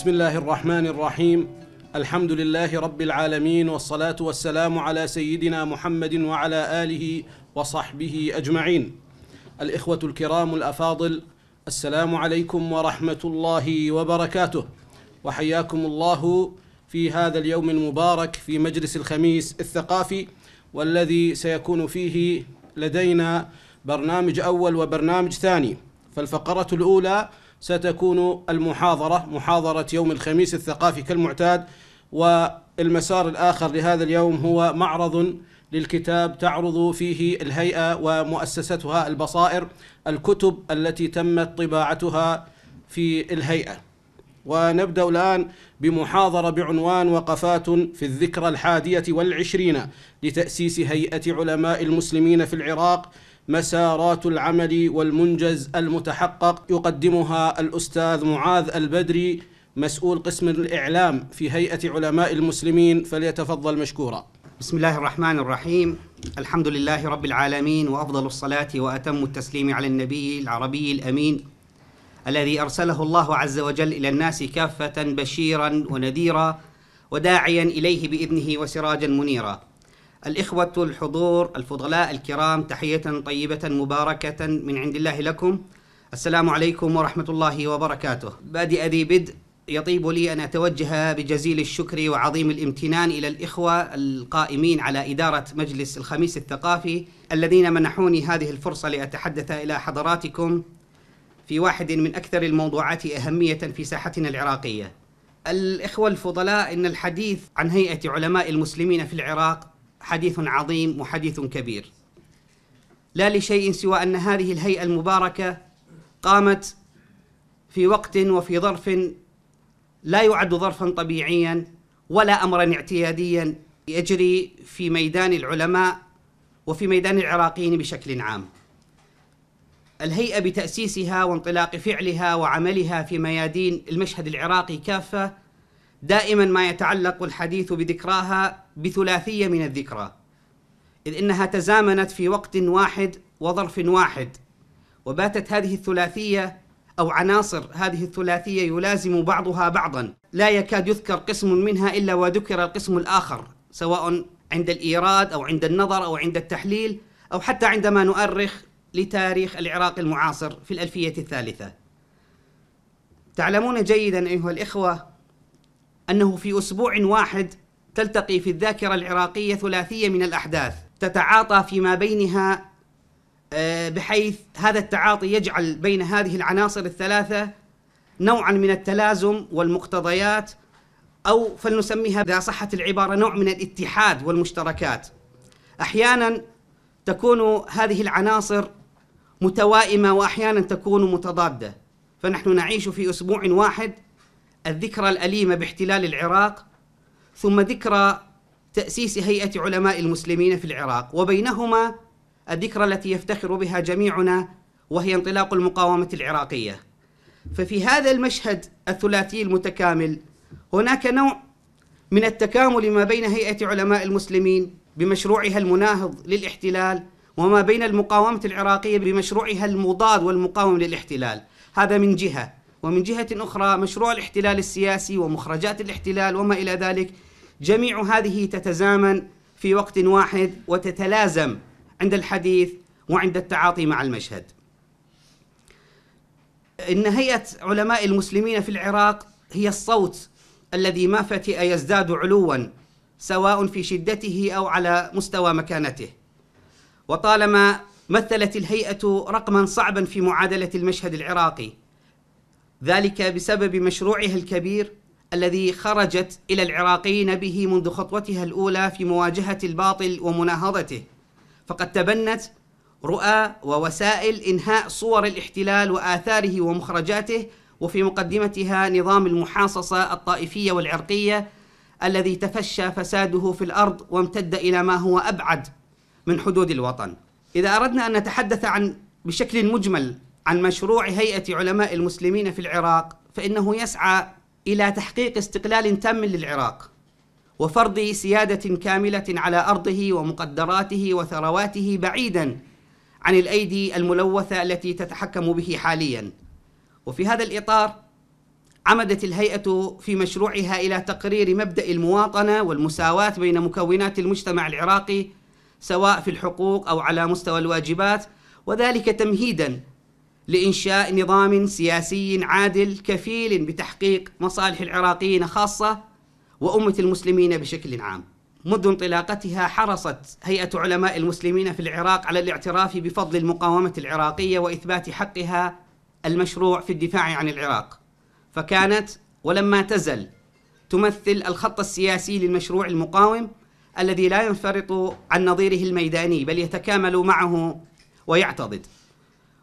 بسم الله الرحمن الرحيم الحمد لله رب العالمين والصلاه والسلام على سيدنا محمد وعلى اله وصحبه اجمعين الاخوه الكرام الافاضل السلام عليكم ورحمه الله وبركاته وحياكم الله في هذا اليوم المبارك في مجلس الخميس الثقافي والذي سيكون فيه لدينا برنامج اول وبرنامج ثاني فالفقره الاولى ستكون المحاضرة محاضرة يوم الخميس الثقافي كالمعتاد والمسار الآخر لهذا اليوم هو معرض للكتاب تعرض فيه الهيئة ومؤسستها البصائر الكتب التي تمت طباعتها في الهيئة ونبدأ الآن بمحاضرة بعنوان وقفات في الذكرى الحادية والعشرين لتأسيس هيئة علماء المسلمين في العراق مسارات العمل والمنجز المتحقق يقدمها الأستاذ معاذ البدري مسؤول قسم الإعلام في هيئة علماء المسلمين فليتفضل مشكورا بسم الله الرحمن الرحيم الحمد لله رب العالمين وأفضل الصلاة وأتم التسليم على النبي العربي الأمين الذي أرسله الله عز وجل إلى الناس كافة بشيرا ونذيرا وداعيا إليه بإذنه وسراجا منيرا الإخوة الحضور الفضلاء الكرام تحية طيبة مباركة من عند الله لكم السلام عليكم ورحمة الله وبركاته بادئ ذي بدء يطيب لي أن أتوجه بجزيل الشكر وعظيم الامتنان إلى الإخوة القائمين على إدارة مجلس الخميس الثقافي الذين منحوني هذه الفرصة لأتحدث إلى حضراتكم في واحد من أكثر الموضوعات أهمية في ساحتنا العراقية الإخوة الفضلاء إن الحديث عن هيئة علماء المسلمين في العراق حديث عظيم وحديث كبير لا لشيء سوى ان هذه الهيئه المباركه قامت في وقت وفي ظرف لا يعد ظرفا طبيعيا ولا امرا اعتياديا يجري في ميدان العلماء وفي ميدان العراقيين بشكل عام. الهيئه بتاسيسها وانطلاق فعلها وعملها في ميادين المشهد العراقي كافه دائما ما يتعلق الحديث بذكراها بثلاثية من الذكرى إذ إنها تزامنت في وقت واحد وظرف واحد وباتت هذه الثلاثية أو عناصر هذه الثلاثية يلازم بعضها بعضا لا يكاد يذكر قسم منها إلا وذكر القسم الآخر سواء عند الإيراد أو عند النظر أو عند التحليل أو حتى عندما نؤرخ لتاريخ العراق المعاصر في الألفية الثالثة تعلمون جيدا أيها الإخوة أنه في أسبوع واحد تلتقي في الذاكرة العراقية ثلاثية من الأحداث تتعاطى فيما بينها آه، بحيث هذا التعاطي يجعل بين هذه العناصر الثلاثة نوعا من التلازم والمقتضيات أو فلنسميها إذا صحت العبارة نوع من الاتحاد والمشتركات أحيانا تكون هذه العناصر متوائمة وأحيانا تكون متضادة فنحن نعيش في أسبوع واحد الذكرى الأليمة باحتلال العراق ثم ذكرى تأسيس هيئة علماء المسلمين في العراق وبينهما الذكرى التي يفتخر بها جميعنا وهي انطلاق المقاومة العراقية ففي هذا المشهد الثلاثي المتكامل هناك نوع من التكامل ما بين هيئة علماء المسلمين بمشروعها المناهض للاحتلال وما بين المقاومة العراقية بمشروعها المضاد والمقاوم للاحتلال هذا من جهة ومن جهة أخرى مشروع الاحتلال السياسي ومخرجات الاحتلال وما إلى ذلك جميع هذه تتزامن في وقت واحد وتتلازم عند الحديث وعند التعاطي مع المشهد إن هيئة علماء المسلمين في العراق هي الصوت الذي ما فتئ يزداد علوا سواء في شدته أو على مستوى مكانته وطالما مثلت الهيئة رقما صعبا في معادلة المشهد العراقي ذلك بسبب مشروعها الكبير الذي خرجت إلى العراقيين به منذ خطوتها الأولى في مواجهة الباطل ومناهضته فقد تبنت رؤى ووسائل إنهاء صور الاحتلال وآثاره ومخرجاته وفي مقدمتها نظام المحاصصة الطائفية والعرقية الذي تفشى فساده في الأرض وامتد إلى ما هو أبعد من حدود الوطن إذا أردنا أن نتحدث عن بشكل مجمل عن مشروع هيئة علماء المسلمين في العراق فإنه يسعى إلى تحقيق استقلال تام للعراق وفرض سيادة كاملة على أرضه ومقدراته وثرواته بعيدا عن الأيدي الملوثة التي تتحكم به حاليا وفي هذا الإطار عمدت الهيئة في مشروعها إلى تقرير مبدأ المواطنة والمساواة بين مكونات المجتمع العراقي سواء في الحقوق أو على مستوى الواجبات وذلك تمهيدا لإنشاء نظام سياسي عادل كفيل بتحقيق مصالح العراقيين خاصة وأمة المسلمين بشكل عام منذ انطلاقتها حرصت هيئة علماء المسلمين في العراق على الاعتراف بفضل المقاومة العراقية وإثبات حقها المشروع في الدفاع عن العراق فكانت ولما تزل تمثل الخط السياسي للمشروع المقاوم الذي لا ينفرط عن نظيره الميداني بل يتكامل معه ويعتضد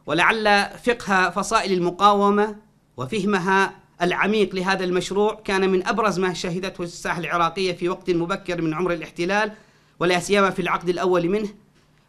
ولعل فقه فصائل المقاومة وفهمها العميق لهذا المشروع كان من أبرز ما شهدته الساحة العراقية في وقت مبكر من عمر الاحتلال ولا سيما في العقد الأول منه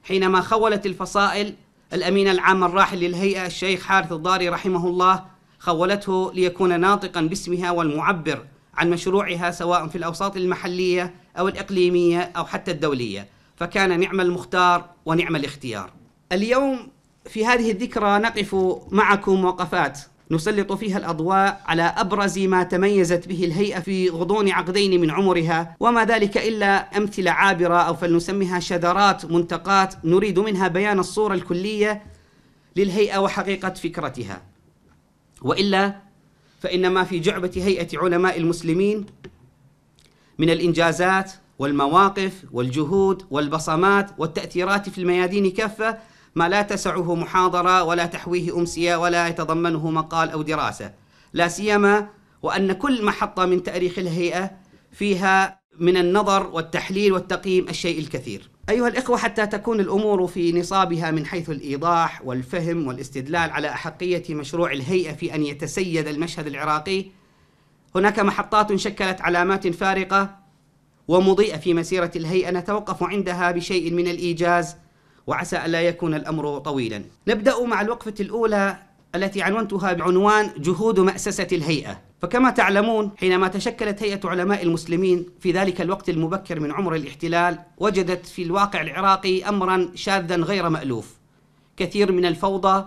حينما خولت الفصائل الأمين العام الراحل للهيئة الشيخ حارث الضاري رحمه الله خولته ليكون ناطقا باسمها والمعبر عن مشروعها سواء في الأوساط المحلية أو الإقليمية أو حتى الدولية فكان نعم المختار ونعم الاختيار اليوم في هذه الذكرى نقف معكم وقفات نسلط فيها الأضواء على أبرز ما تميزت به الهيئة في غضون عقدين من عمرها وما ذلك إلا أمثلة عابرة أو فلنسميها شذرات منتقات نريد منها بيان الصورة الكلية للهيئة وحقيقة فكرتها وإلا فإنما في جعبة هيئة علماء المسلمين من الإنجازات والمواقف والجهود والبصمات والتأثيرات في الميادين كافة ما لا تسعه محاضرة ولا تحويه أمسية ولا يتضمنه مقال أو دراسة لا سيما وأن كل محطة من تاريخ الهيئة فيها من النظر والتحليل والتقييم الشيء الكثير أيها الإخوة حتى تكون الأمور في نصابها من حيث الإيضاح والفهم والاستدلال على أحقية مشروع الهيئة في أن يتسيد المشهد العراقي هناك محطات شكلت علامات فارقة ومضيئة في مسيرة الهيئة نتوقف عندها بشيء من الإيجاز وعسى ألا يكون الأمر طويلا نبدأ مع الوقفة الأولى التي عنونتها بعنوان جهود مأسسة الهيئة فكما تعلمون حينما تشكلت هيئة علماء المسلمين في ذلك الوقت المبكر من عمر الاحتلال وجدت في الواقع العراقي أمرا شاذا غير مألوف كثير من الفوضى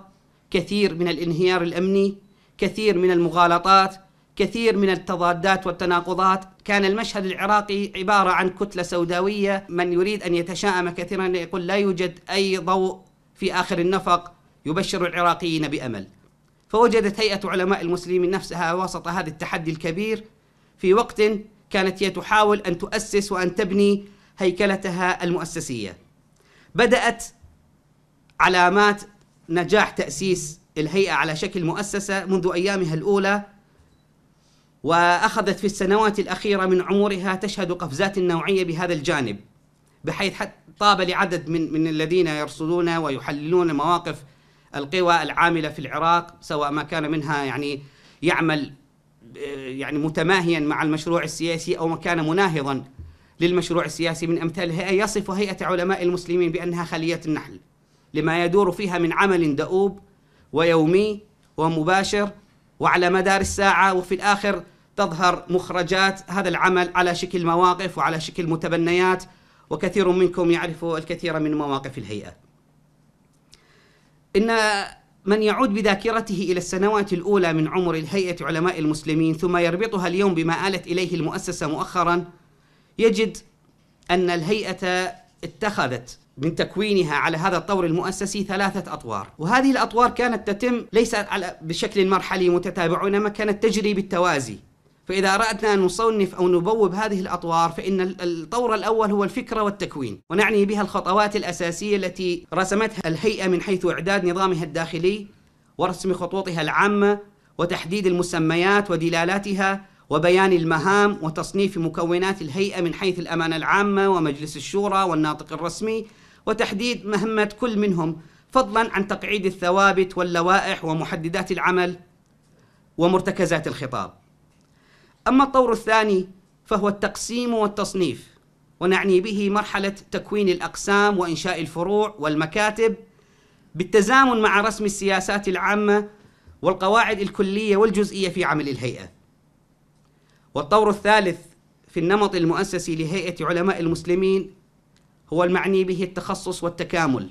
كثير من الانهيار الأمني كثير من المغالطات كثير من التضادات والتناقضات كان المشهد العراقي عبارة عن كتلة سوداوية من يريد أن يتشائم كثيرا يقول لا يوجد أي ضوء في آخر النفق يبشر العراقيين بأمل فوجدت هيئة علماء المسلمين نفسها وسط هذا التحدي الكبير في وقت كانت هي تحاول أن تؤسس وأن تبني هيكلتها المؤسسية بدأت علامات نجاح تأسيس الهيئة على شكل مؤسسة منذ أيامها الأولى وأخذت في السنوات الأخيرة من عمرها تشهد قفزات نوعية بهذا الجانب بحيث حتى طاب لعدد من من الذين يرصدون ويحللون مواقف القوى العامله في العراق سواء ما كان منها يعني يعمل آه، يعني متماهيا مع المشروع السياسي او ما كان مناهضا للمشروع السياسي من امثال هيئه يصف هيئه علماء المسلمين بانها خليه النحل لما يدور فيها من عمل دؤوب ويومي ومباشر وعلى مدار الساعه وفي الاخر تظهر مخرجات هذا العمل على شكل مواقف وعلى شكل متبنيات وكثير منكم يعرف الكثير من مواقف الهيئة إن من يعود بذاكرته إلى السنوات الأولى من عمر الهيئة علماء المسلمين ثم يربطها اليوم بما آلت إليه المؤسسة مؤخرا يجد أن الهيئة اتخذت من تكوينها على هذا الطور المؤسسي ثلاثة أطوار وهذه الأطوار كانت تتم ليس بشكل مرحلي متتابع وإنما كانت تجري بالتوازي فإذا أردنا أن نصنف أو نبوب هذه الأطوار فإن الطور الأول هو الفكرة والتكوين ونعني بها الخطوات الأساسية التي رسمتها الهيئة من حيث إعداد نظامها الداخلي ورسم خطوطها العامة وتحديد المسميات ودلالاتها وبيان المهام وتصنيف مكونات الهيئة من حيث الأمانة العامة ومجلس الشورى والناطق الرسمي وتحديد مهمة كل منهم فضلا عن تقعيد الثوابت واللوائح ومحددات العمل ومرتكزات الخطاب أما الطور الثاني فهو التقسيم والتصنيف ونعني به مرحلة تكوين الأقسام وإنشاء الفروع والمكاتب بالتزامن مع رسم السياسات العامة والقواعد الكلية والجزئية في عمل الهيئة. والطور الثالث في النمط المؤسسي لهيئة علماء المسلمين هو المعني به التخصص والتكامل،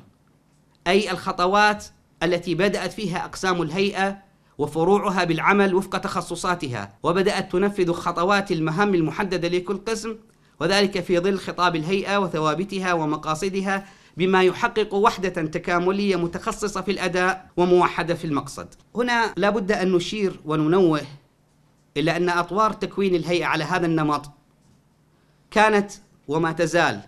أي الخطوات التي بدأت فيها أقسام الهيئة وفروعها بالعمل وفق تخصصاتها وبدأت تنفذ خطوات المهام المحددة لكل قسم وذلك في ظل خطاب الهيئة وثوابتها ومقاصدها بما يحقق وحدة تكاملية متخصصة في الأداء وموحدة في المقصد هنا لابد أن نشير وننوه إلا أن أطوار تكوين الهيئة على هذا النمط كانت وما تزال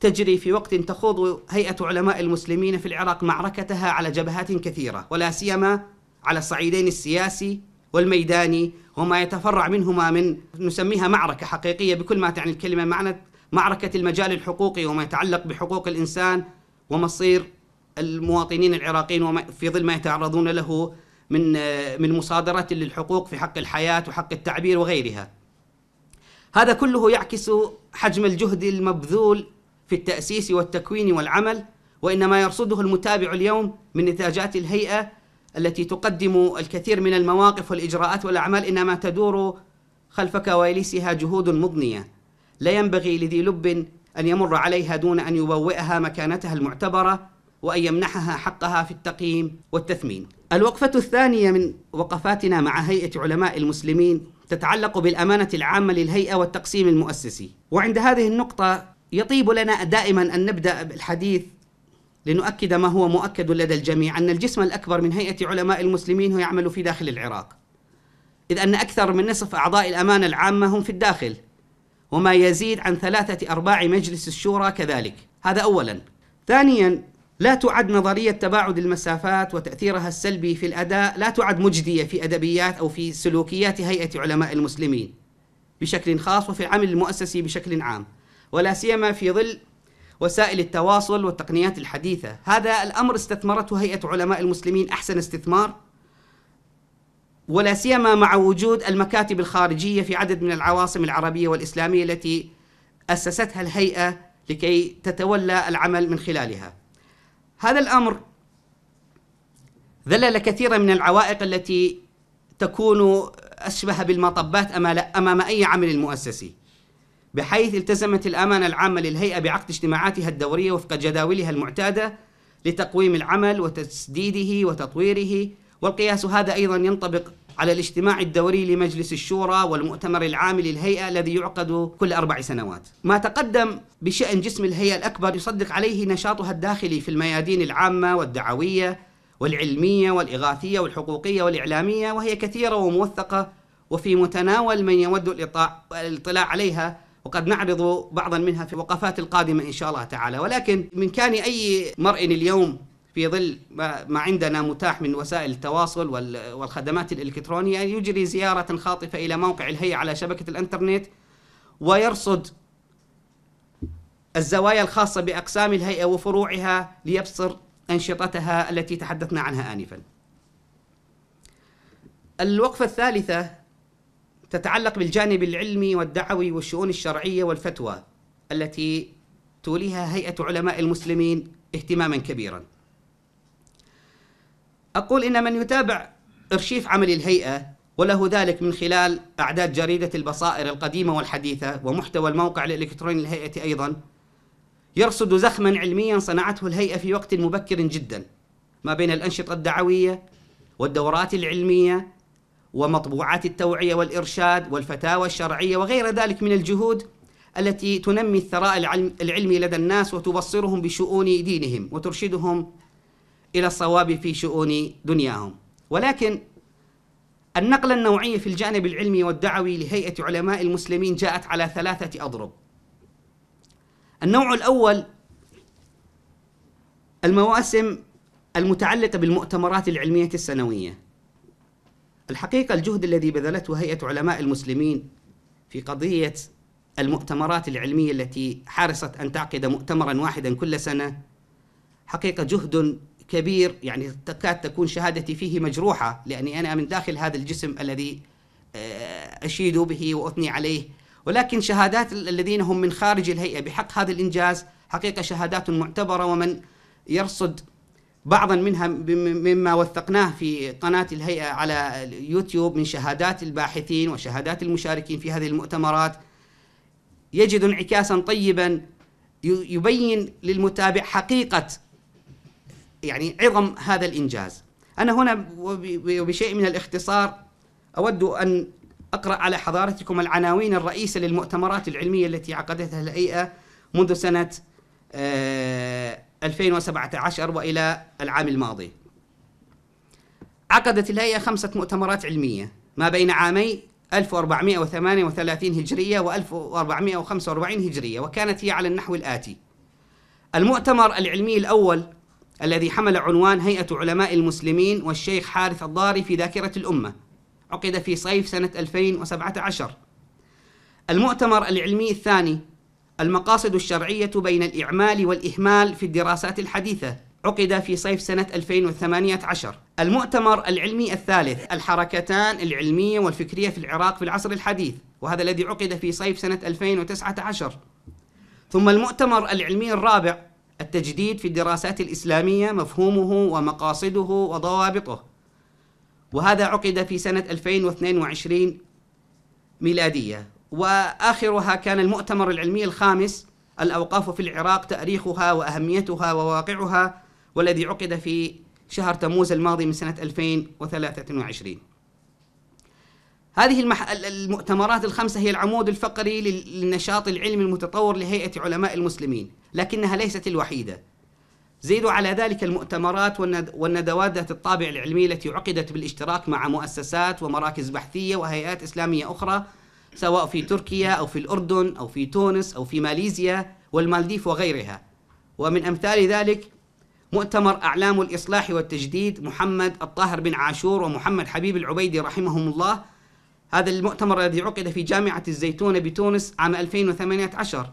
تجري في وقت تخوض هيئة علماء المسلمين في العراق معركتها على جبهات كثيرة ولا سيما على الصعيدين السياسي والميداني وما يتفرع منهما من نسميها معركة حقيقية بكل ما تعني الكلمة معنى معركة المجال الحقوقي وما يتعلق بحقوق الإنسان ومصير المواطنين العراقيين في ظل ما يتعرضون له من من مصادرة للحقوق في حق الحياة وحق التعبير وغيرها. هذا كله يعكس حجم الجهد المبذول في التأسيس والتكوين والعمل وإنما يرصده المتابع اليوم من نتاجات الهيئة التي تقدم الكثير من المواقف والإجراءات والأعمال إنما تدور خلف كواليسها جهود مضنية لا ينبغي لذي لب أن يمر عليها دون أن يبوئها مكانتها المعتبرة وأن يمنحها حقها في التقييم والتثمين الوقفة الثانية من وقفاتنا مع هيئة علماء المسلمين تتعلق بالأمانة العامة للهيئة والتقسيم المؤسسي وعند هذه النقطة يطيب لنا دائما أن نبدأ بالحديث لنؤكد ما هو مؤكد لدى الجميع أن الجسم الأكبر من هيئة علماء المسلمين هو يعمل في داخل العراق إذ أن أكثر من نصف أعضاء الأمانة العامة هم في الداخل وما يزيد عن ثلاثة أرباع مجلس الشورى كذلك هذا أولا ثانيا لا تعد نظرية تباعد المسافات وتأثيرها السلبي في الأداء لا تعد مجدية في أدبيات أو في سلوكيات هيئة علماء المسلمين بشكل خاص وفي العمل المؤسسي بشكل عام ولا سيما في ظل وسائل التواصل والتقنيات الحديثة هذا الأمر استثمرته هيئة علماء المسلمين أحسن استثمار ولا سيما مع وجود المكاتب الخارجية في عدد من العواصم العربية والإسلامية التي أسستها الهيئة لكي تتولى العمل من خلالها هذا الأمر ذلل كثيرا من العوائق التي تكون أشبه بالمطبات أمام أي عمل مؤسسي بحيث التزمت الأمانة العامة للهيئة بعقد اجتماعاتها الدورية وفق جداولها المعتادة لتقويم العمل وتسديده وتطويره والقياس هذا أيضا ينطبق على الاجتماع الدوري لمجلس الشورى والمؤتمر العام للهيئة الذي يعقد كل أربع سنوات ما تقدم بشأن جسم الهيئة الأكبر يصدق عليه نشاطها الداخلي في الميادين العامة والدعوية والعلمية والإغاثية والحقوقية والإعلامية وهي كثيرة وموثقة وفي متناول من يود الاطلاع عليها وقد نعرض بعضا منها في الوقفات القادمة إن شاء الله تعالى ولكن من كان أي مرء اليوم في ظل ما عندنا متاح من وسائل التواصل والخدمات الإلكترونية يجري زيارة خاطفة إلى موقع الهيئة على شبكة الإنترنت ويرصد الزوايا الخاصة بأقسام الهيئة وفروعها ليبصر أنشطتها التي تحدثنا عنها آنفا الوقفة الثالثة تتعلق بالجانب العلمي والدعوي والشؤون الشرعية والفتوى التي توليها هيئة علماء المسلمين اهتماما كبيرا أقول إن من يتابع أرشيف عمل الهيئة وله ذلك من خلال أعداد جريدة البصائر القديمة والحديثة ومحتوى الموقع الإلكتروني للهيئة أيضا يرصد زخما علميا صنعته الهيئة في وقت مبكر جدا ما بين الأنشطة الدعوية والدورات العلمية ومطبوعات التوعية والإرشاد والفتاوى الشرعية وغير ذلك من الجهود التي تنمي الثراء العلمي لدى الناس وتبصرهم بشؤون دينهم وترشدهم إلى الصواب في شؤون دنياهم ولكن النقلة النوعية في الجانب العلمي والدعوي لهيئة علماء المسلمين جاءت على ثلاثة أضرب النوع الأول المواسم المتعلقة بالمؤتمرات العلمية السنوية الحقيقة الجهد الذي بذلته هيئة علماء المسلمين في قضية المؤتمرات العلمية التي حرصت أن تعقد مؤتمرا واحدا كل سنة حقيقة جهد كبير يعني تكاد تكون شهادتي فيه مجروحة لأني أنا من داخل هذا الجسم الذي آه، أشيد به وأثني عليه ولكن شهادات الذين هم من خارج الهيئة بحق هذا الإنجاز حقيقة شهادات معتبرة ومن يرصد بعضا منها مما وثقناه في قناة الهيئة على اليوتيوب من شهادات الباحثين وشهادات المشاركين في هذه المؤتمرات يجد انعكاسا طيبا يبين للمتابع حقيقة يعني عظم هذا الإنجاز أنا هنا وبشيء من الاختصار أود أن أقرأ على حضارتكم العناوين الرئيسة للمؤتمرات العلمية التي عقدتها الهيئة منذ سنة آه، 2017 وإلى العام الماضي عقدت الهيئة خمسة مؤتمرات علمية ما بين عامي 1438 هجرية و 1445 هجرية وكانت هي على النحو الآتي المؤتمر العلمي الأول الذي حمل عنوان هيئة علماء المسلمين والشيخ حارث الضاري في ذاكرة الأمة عقد في صيف سنة 2017 المؤتمر العلمي الثاني المقاصد الشرعية بين الإعمال والإهمال في الدراسات الحديثة عقد في صيف سنة 2018 المؤتمر العلمي الثالث الحركتان العلمية والفكرية في العراق في العصر الحديث وهذا الذي عقد في صيف سنة 2019 ثم المؤتمر العلمي الرابع التجديد في الدراسات الإسلامية مفهومه ومقاصده وضوابطه وهذا عقد في سنة 2022 ميلادية وآخرها كان المؤتمر العلمي الخامس الأوقاف في العراق تأريخها وأهميتها وواقعها والذي عقد في شهر تموز الماضي من سنة 2023 هذه المح... المؤتمرات الخمسة هي العمود الفقري للنشاط العلمي المتطور لهيئة علماء المسلمين لكنها ليست الوحيدة زيدوا على ذلك المؤتمرات والندوات ذات الطابع العلمي التي عقدت بالاشتراك مع مؤسسات ومراكز بحثية وهيئات إسلامية أخرى سواء في تركيا أو في الأردن أو في تونس أو في ماليزيا والمالديف وغيرها ومن أمثال ذلك مؤتمر أعلام الإصلاح والتجديد محمد الطاهر بن عاشور ومحمد حبيب العبيدي رحمهم الله هذا المؤتمر الذي عقد في جامعة الزيتونة بتونس عام 2018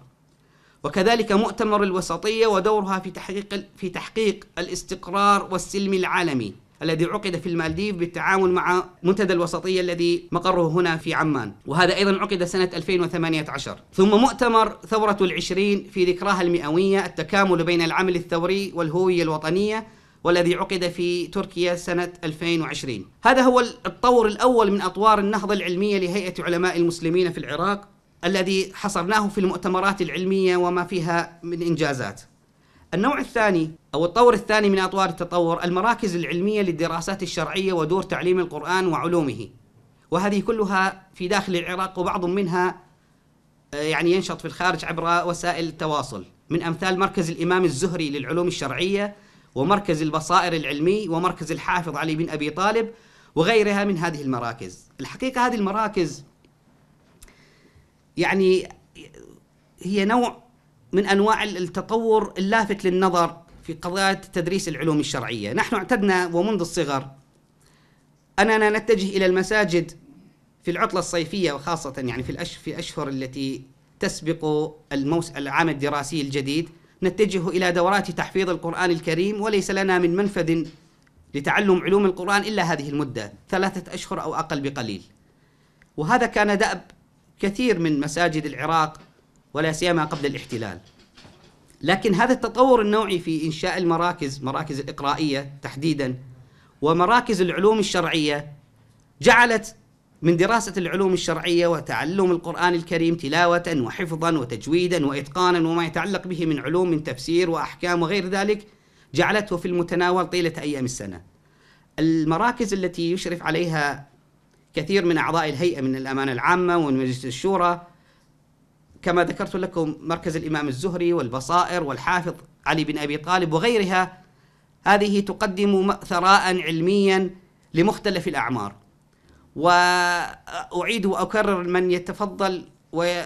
وكذلك مؤتمر الوسطية ودورها في تحقيق في تحقيق الاستقرار والسلم العالمي الذي عقد في المالديف بالتعاون مع منتدى الوسطية الذي مقره هنا في عمان وهذا أيضا عقد سنة 2018 ثم مؤتمر ثورة العشرين في ذكراها المئوية التكامل بين العمل الثوري والهوية الوطنية والذي عقد في تركيا سنة 2020 هذا هو الطور الأول من أطوار النهضة العلمية لهيئة علماء المسلمين في العراق الذي حصرناه في المؤتمرات العلمية وما فيها من إنجازات النوع الثاني أو الطور الثاني من أطوار التطور المراكز العلمية للدراسات الشرعية ودور تعليم القرآن وعلومه وهذه كلها في داخل العراق وبعض منها آه، يعني ينشط في الخارج عبر وسائل التواصل من أمثال مركز الإمام الزهري للعلوم الشرعية ومركز البصائر العلمي ومركز الحافظ علي بن أبي طالب وغيرها من هذه المراكز الحقيقة هذه المراكز يعني هي نوع من انواع التطور اللافت للنظر في قضايا تدريس العلوم الشرعيه، نحن اعتدنا ومنذ الصغر اننا نتجه الى المساجد في العطله الصيفيه وخاصه يعني في الأش... في الاشهر التي تسبق الموس... العام الدراسي الجديد، نتجه الى دورات تحفيظ القران الكريم وليس لنا من منفذ لتعلم علوم القران الا هذه المده، ثلاثه اشهر او اقل بقليل. وهذا كان دأب كثير من مساجد العراق ولا سيما قبل الاحتلال لكن هذا التطور النوعي في إنشاء المراكز مراكز الإقرائية تحديدا ومراكز العلوم الشرعية جعلت من دراسة العلوم الشرعية وتعلم القرآن الكريم تلاوة وحفظا وتجويدا وإتقانا وما يتعلق به من علوم من تفسير وأحكام وغير ذلك جعلته في المتناول طيلة أيام السنة المراكز التي يشرف عليها كثير من أعضاء الهيئة من الأمانة العامة ومن مجلس الشورى كما ذكرت لكم مركز الإمام الزهري والبصائر والحافظ علي بن أبي طالب وغيرها هذه تقدم ثراء علميا لمختلف الأعمار وأعيد وأكرر من يتفضل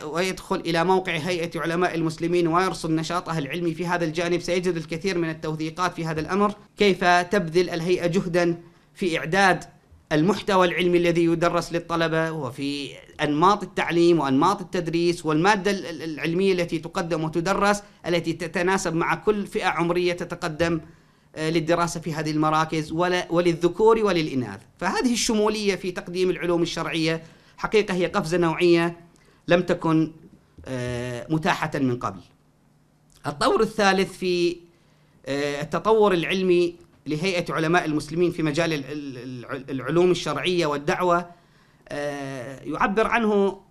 ويدخل إلى موقع هيئة علماء المسلمين ويرصد نشاطها العلمي في هذا الجانب سيجد الكثير من التوثيقات في هذا الأمر كيف تبذل الهيئة جهدا في إعداد المحتوى العلمي الذي يدرس للطلبة وفي أنماط التعليم وأنماط التدريس والمادة العلمية التي تقدم وتدرس التي تتناسب مع كل فئة عمرية تتقدم آه، للدراسة في هذه المراكز وللذكور وللإناث فهذه الشمولية في تقديم العلوم الشرعية حقيقة هي قفزة نوعية لم تكن آه، متاحة من قبل الطور الثالث في آه، التطور العلمي لهيئة علماء المسلمين في مجال العلوم الشرعية والدعوة آه، يعبر عنه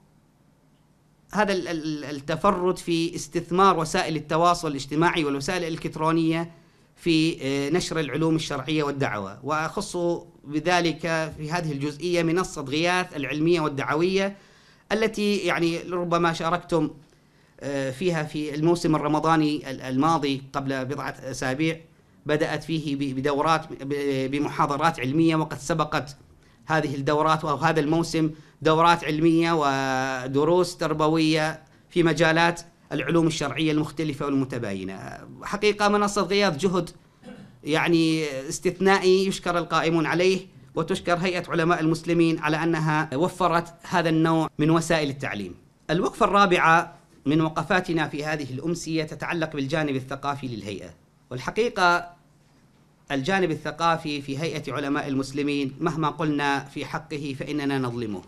هذا التفرد في استثمار وسائل التواصل الاجتماعي والوسائل الإلكترونية في آه، نشر العلوم الشرعية والدعوة وأخص بذلك في هذه الجزئية منصة غياث العلمية والدعوية التي يعني ربما شاركتم آه، فيها في الموسم الرمضاني الماضي قبل بضعة أسابيع بدأت فيه بدورات بمحاضرات علمية وقد سبقت هذه الدورات أو هذا الموسم دورات علمية ودروس تربوية في مجالات العلوم الشرعية المختلفة والمتباينة حقيقة منصة غياث جهد يعني استثنائي يشكر القائمون عليه وتشكر هيئة علماء المسلمين على أنها وفرت هذا النوع من وسائل التعليم الوقفة الرابعة من وقفاتنا في هذه الأمسية تتعلق بالجانب الثقافي للهيئة والحقيقة الجانب الثقافي في هيئة علماء المسلمين مهما قلنا في حقه فإننا نظلمه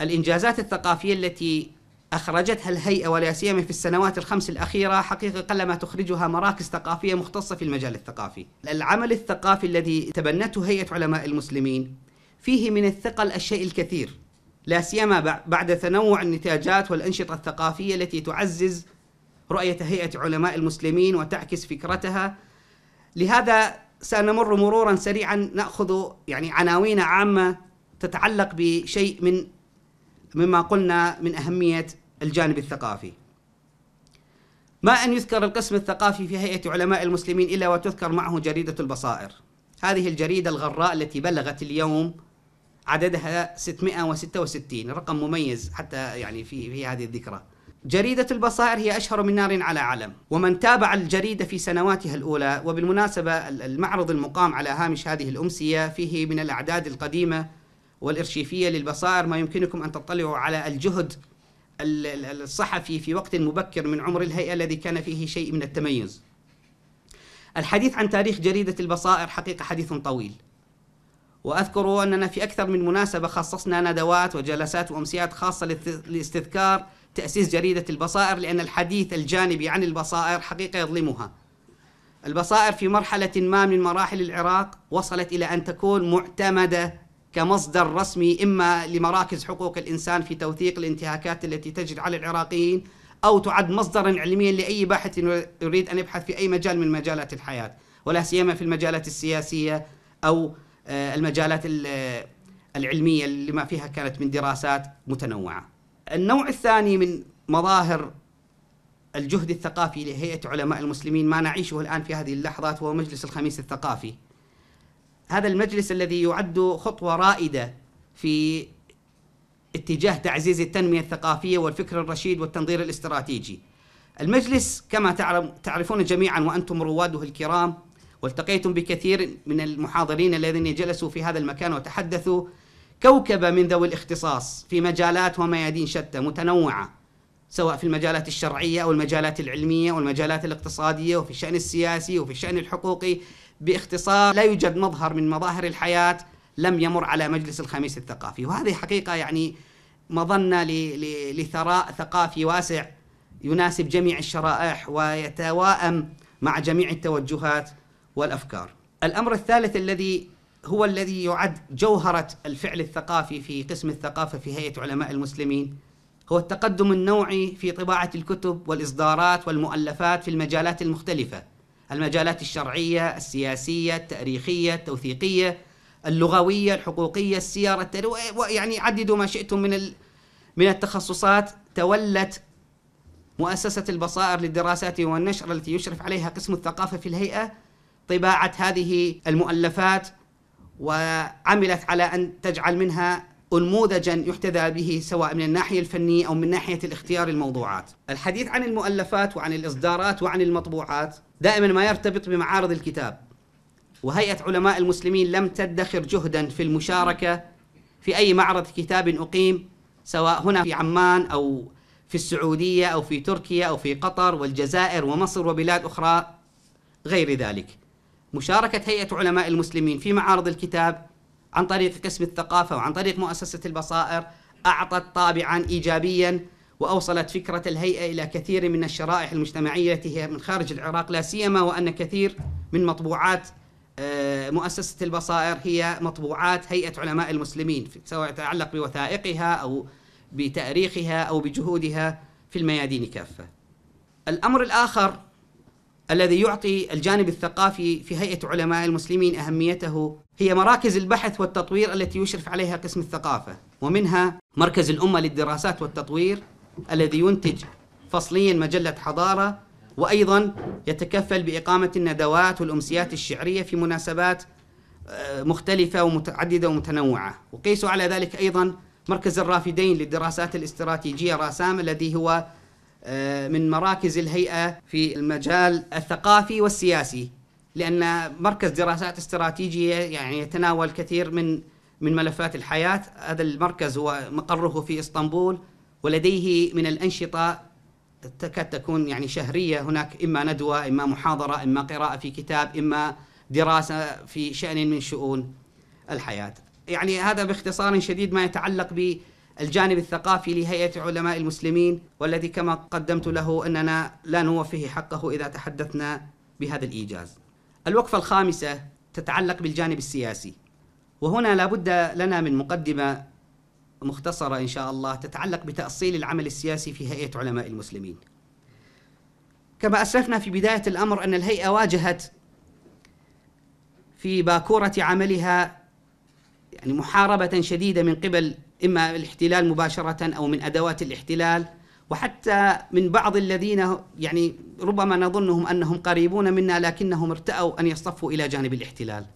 الإنجازات الثقافية التي أخرجتها الهيئة ولا سيما في السنوات الخمس الأخيرة حقيقة قلما تخرجها مراكز ثقافية مختصة في المجال الثقافي العمل الثقافي الذي تبنته هيئة علماء المسلمين فيه من الثقل الشيء الكثير لا سيما بعد تنوع النتاجات والأنشطة الثقافية التي تعزز رؤية هيئة علماء المسلمين وتعكس فكرتها لهذا سنمر مرورا سريعا ناخذ يعني عناوين عامه تتعلق بشيء من مما قلنا من اهميه الجانب الثقافي. ما ان يذكر القسم الثقافي في هيئه علماء المسلمين الا وتذكر معه جريده البصائر. هذه الجريده الغراء التي بلغت اليوم عددها 666 رقم مميز حتى يعني في في هذه الذكرى. جريدة البصائر هي أشهر من نار على علم ومن تابع الجريدة في سنواتها الأولى وبالمناسبة المعرض المقام على هامش هذه الأمسية فيه من الأعداد القديمة والإرشيفية للبصائر ما يمكنكم أن تطلعوا على الجهد الصحفي في وقت مبكر من عمر الهيئة الذي كان فيه شيء من التميز الحديث عن تاريخ جريدة البصائر حقيقة حديث طويل وأذكر أننا في أكثر من مناسبة خصصنا ندوات وجلسات وأمسيات خاصة لاستذكار تأسيس جريدة البصائر لأن الحديث الجانبي عن البصائر حقيقة يظلمها البصائر في مرحلة ما من مراحل العراق وصلت إلى أن تكون معتمدة كمصدر رسمي إما لمراكز حقوق الإنسان في توثيق الانتهاكات التي تجري على العراقيين أو تعد مصدرا علميا لأي باحث يريد أن يبحث في أي مجال من مجالات الحياة ولا سيما في المجالات السياسية أو آه، المجالات آه، العلمية لما فيها كانت من دراسات متنوعة النوع الثاني من مظاهر الجهد الثقافي لهيئة علماء المسلمين ما نعيشه الآن في هذه اللحظات هو مجلس الخميس الثقافي هذا المجلس الذي يعد خطوة رائدة في اتجاه تعزيز التنمية الثقافية والفكر الرشيد والتنظير الاستراتيجي المجلس كما تعرفون جميعا وأنتم رواده الكرام والتقيتم بكثير من المحاضرين الذين جلسوا في هذا المكان وتحدثوا كوكبة من ذوي الاختصاص في مجالات وميادين شتى متنوعة سواء في المجالات الشرعية أو المجالات العلمية والمجالات الاقتصادية وفي الشأن السياسي وفي الشأن الحقوقي باختصار لا يوجد مظهر من مظاهر الحياة لم يمر على مجلس الخميس الثقافي وهذه حقيقة يعني مظنة لثراء ثقافي واسع يناسب جميع الشرائح ويتواءم مع جميع التوجهات والأفكار الأمر الثالث الذي هو الذي يعد جوهرة الفعل الثقافي في قسم الثقافة في هيئة علماء المسلمين هو التقدم النوعي في طباعة الكتب والإصدارات والمؤلفات في المجالات المختلفة المجالات الشرعية، السياسية، التاريخية، التوثيقية، اللغوية، الحقوقية، السيارة، يعني عددوا ما شئتم من من التخصصات تولت مؤسسة البصائر للدراسات والنشر التي يشرف عليها قسم الثقافة في الهيئة طباعة هذه المؤلفات وعملت على أن تجعل منها أنموذجا يحتذى به سواء من الناحية الفنية أو من ناحية الاختيار الموضوعات الحديث عن المؤلفات وعن الإصدارات وعن المطبوعات دائما ما يرتبط بمعارض الكتاب وهيئة علماء المسلمين لم تدخر جهدا في المشاركة في أي معرض كتاب أقيم سواء هنا في عمان أو في السعودية أو في تركيا أو في قطر والجزائر ومصر وبلاد أخرى غير ذلك مشاركة هيئة علماء المسلمين في معارض الكتاب عن طريق قسم الثقافة وعن طريق مؤسسة البصائر أعطت طابعا إيجابيا وأوصلت فكرة الهيئة إلى كثير من الشرائح المجتمعية التي هي من خارج العراق لا سيما وأن كثير من مطبوعات آه، مؤسسة البصائر هي مطبوعات هيئة علماء المسلمين سواء يتعلق بوثائقها أو بتاريخها أو بجهودها في الميادين كافة الأمر الآخر الذي يعطي الجانب الثقافي في هيئة علماء المسلمين أهميته هي مراكز البحث والتطوير التي يشرف عليها قسم الثقافة ومنها مركز الأمة للدراسات والتطوير الذي ينتج فصليا مجلة حضارة وأيضا يتكفل بإقامة الندوات والأمسيات الشعرية في مناسبات آه، مختلفة ومتعددة ومتنوعة وقيسوا على ذلك أيضا مركز الرافدين للدراسات الاستراتيجية راسام الذي هو آه، من مراكز الهيئة في المجال الثقافي والسياسي لأن مركز دراسات استراتيجية يعني يتناول كثير من من ملفات الحياة هذا المركز هو مقره في إسطنبول ولديه من الأنشطة تكاد تكون يعني شهرية هناك إما ندوة إما محاضرة إما قراءة في كتاب إما دراسة في شأن من شؤون الحياة يعني هذا باختصار شديد ما يتعلق ب الجانب الثقافي لهيئة علماء المسلمين والذي كما قدمت له أننا لا نوفيه حقه إذا تحدثنا بهذا الإيجاز الوقفة الخامسة تتعلق بالجانب السياسي وهنا لابد لنا من مقدمة مختصرة إن شاء الله تتعلق بتأصيل العمل السياسي في هيئة علماء المسلمين كما أسلفنا في بداية الأمر أن الهيئة واجهت في باكورة عملها يعني محاربة شديدة من قبل إما الاحتلال مباشرة أو من أدوات الاحتلال وحتى من بعض الذين يعني ربما نظنهم أنهم قريبون منا لكنهم ارتأوا أن يصطفوا إلى جانب الاحتلال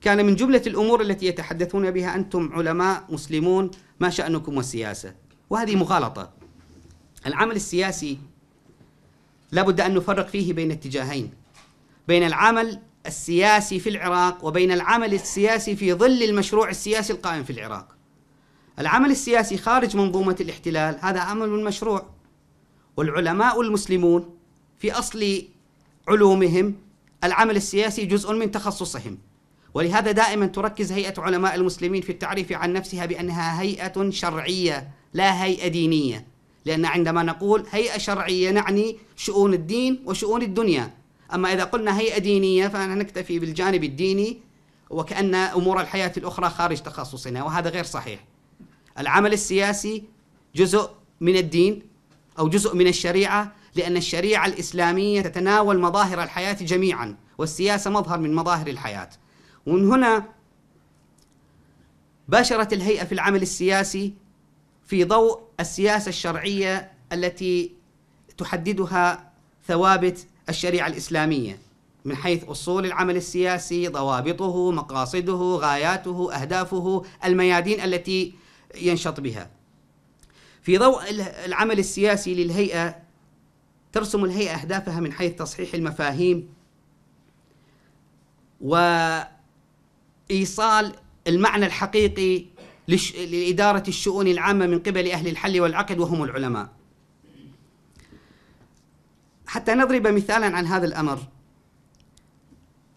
كان من جملة الأمور التي يتحدثون بها أنتم علماء مسلمون ما شأنكم والسياسة وهذه مغالطة العمل السياسي لابد أن نفرق فيه بين اتجاهين بين العمل السياسي في العراق وبين العمل السياسي في ظل المشروع السياسي القائم في العراق العمل السياسي خارج منظومة الاحتلال هذا عمل مشروع والعلماء المسلمون في أصل علومهم العمل السياسي جزء من تخصصهم ولهذا دائما تركز هيئة علماء المسلمين في التعريف عن نفسها بأنها هيئة شرعية لا هيئة دينية لأن عندما نقول هيئة شرعية نعني شؤون الدين وشؤون الدنيا أما إذا قلنا هيئة دينية فنكتفي بالجانب الديني وكأن أمور الحياة الأخرى خارج تخصصنا وهذا غير صحيح العمل السياسي جزء من الدين أو جزء من الشريعة لأن الشريعة الإسلامية تتناول مظاهر الحياة جميعا والسياسة مظهر من مظاهر الحياة ومن هنا باشرت الهيئة في العمل السياسي في ضوء السياسة الشرعية التي تحددها ثوابت الشريعة الإسلامية من حيث أصول العمل السياسي ضوابطه مقاصده غاياته أهدافه الميادين التي ينشط بها في ضوء العمل السياسي للهيئة ترسم الهيئة أهدافها من حيث تصحيح المفاهيم وإيصال المعنى الحقيقي لإدارة الشؤون العامة من قبل أهل الحل والعقد وهم العلماء حتى نضرب مثالا عن هذا الأمر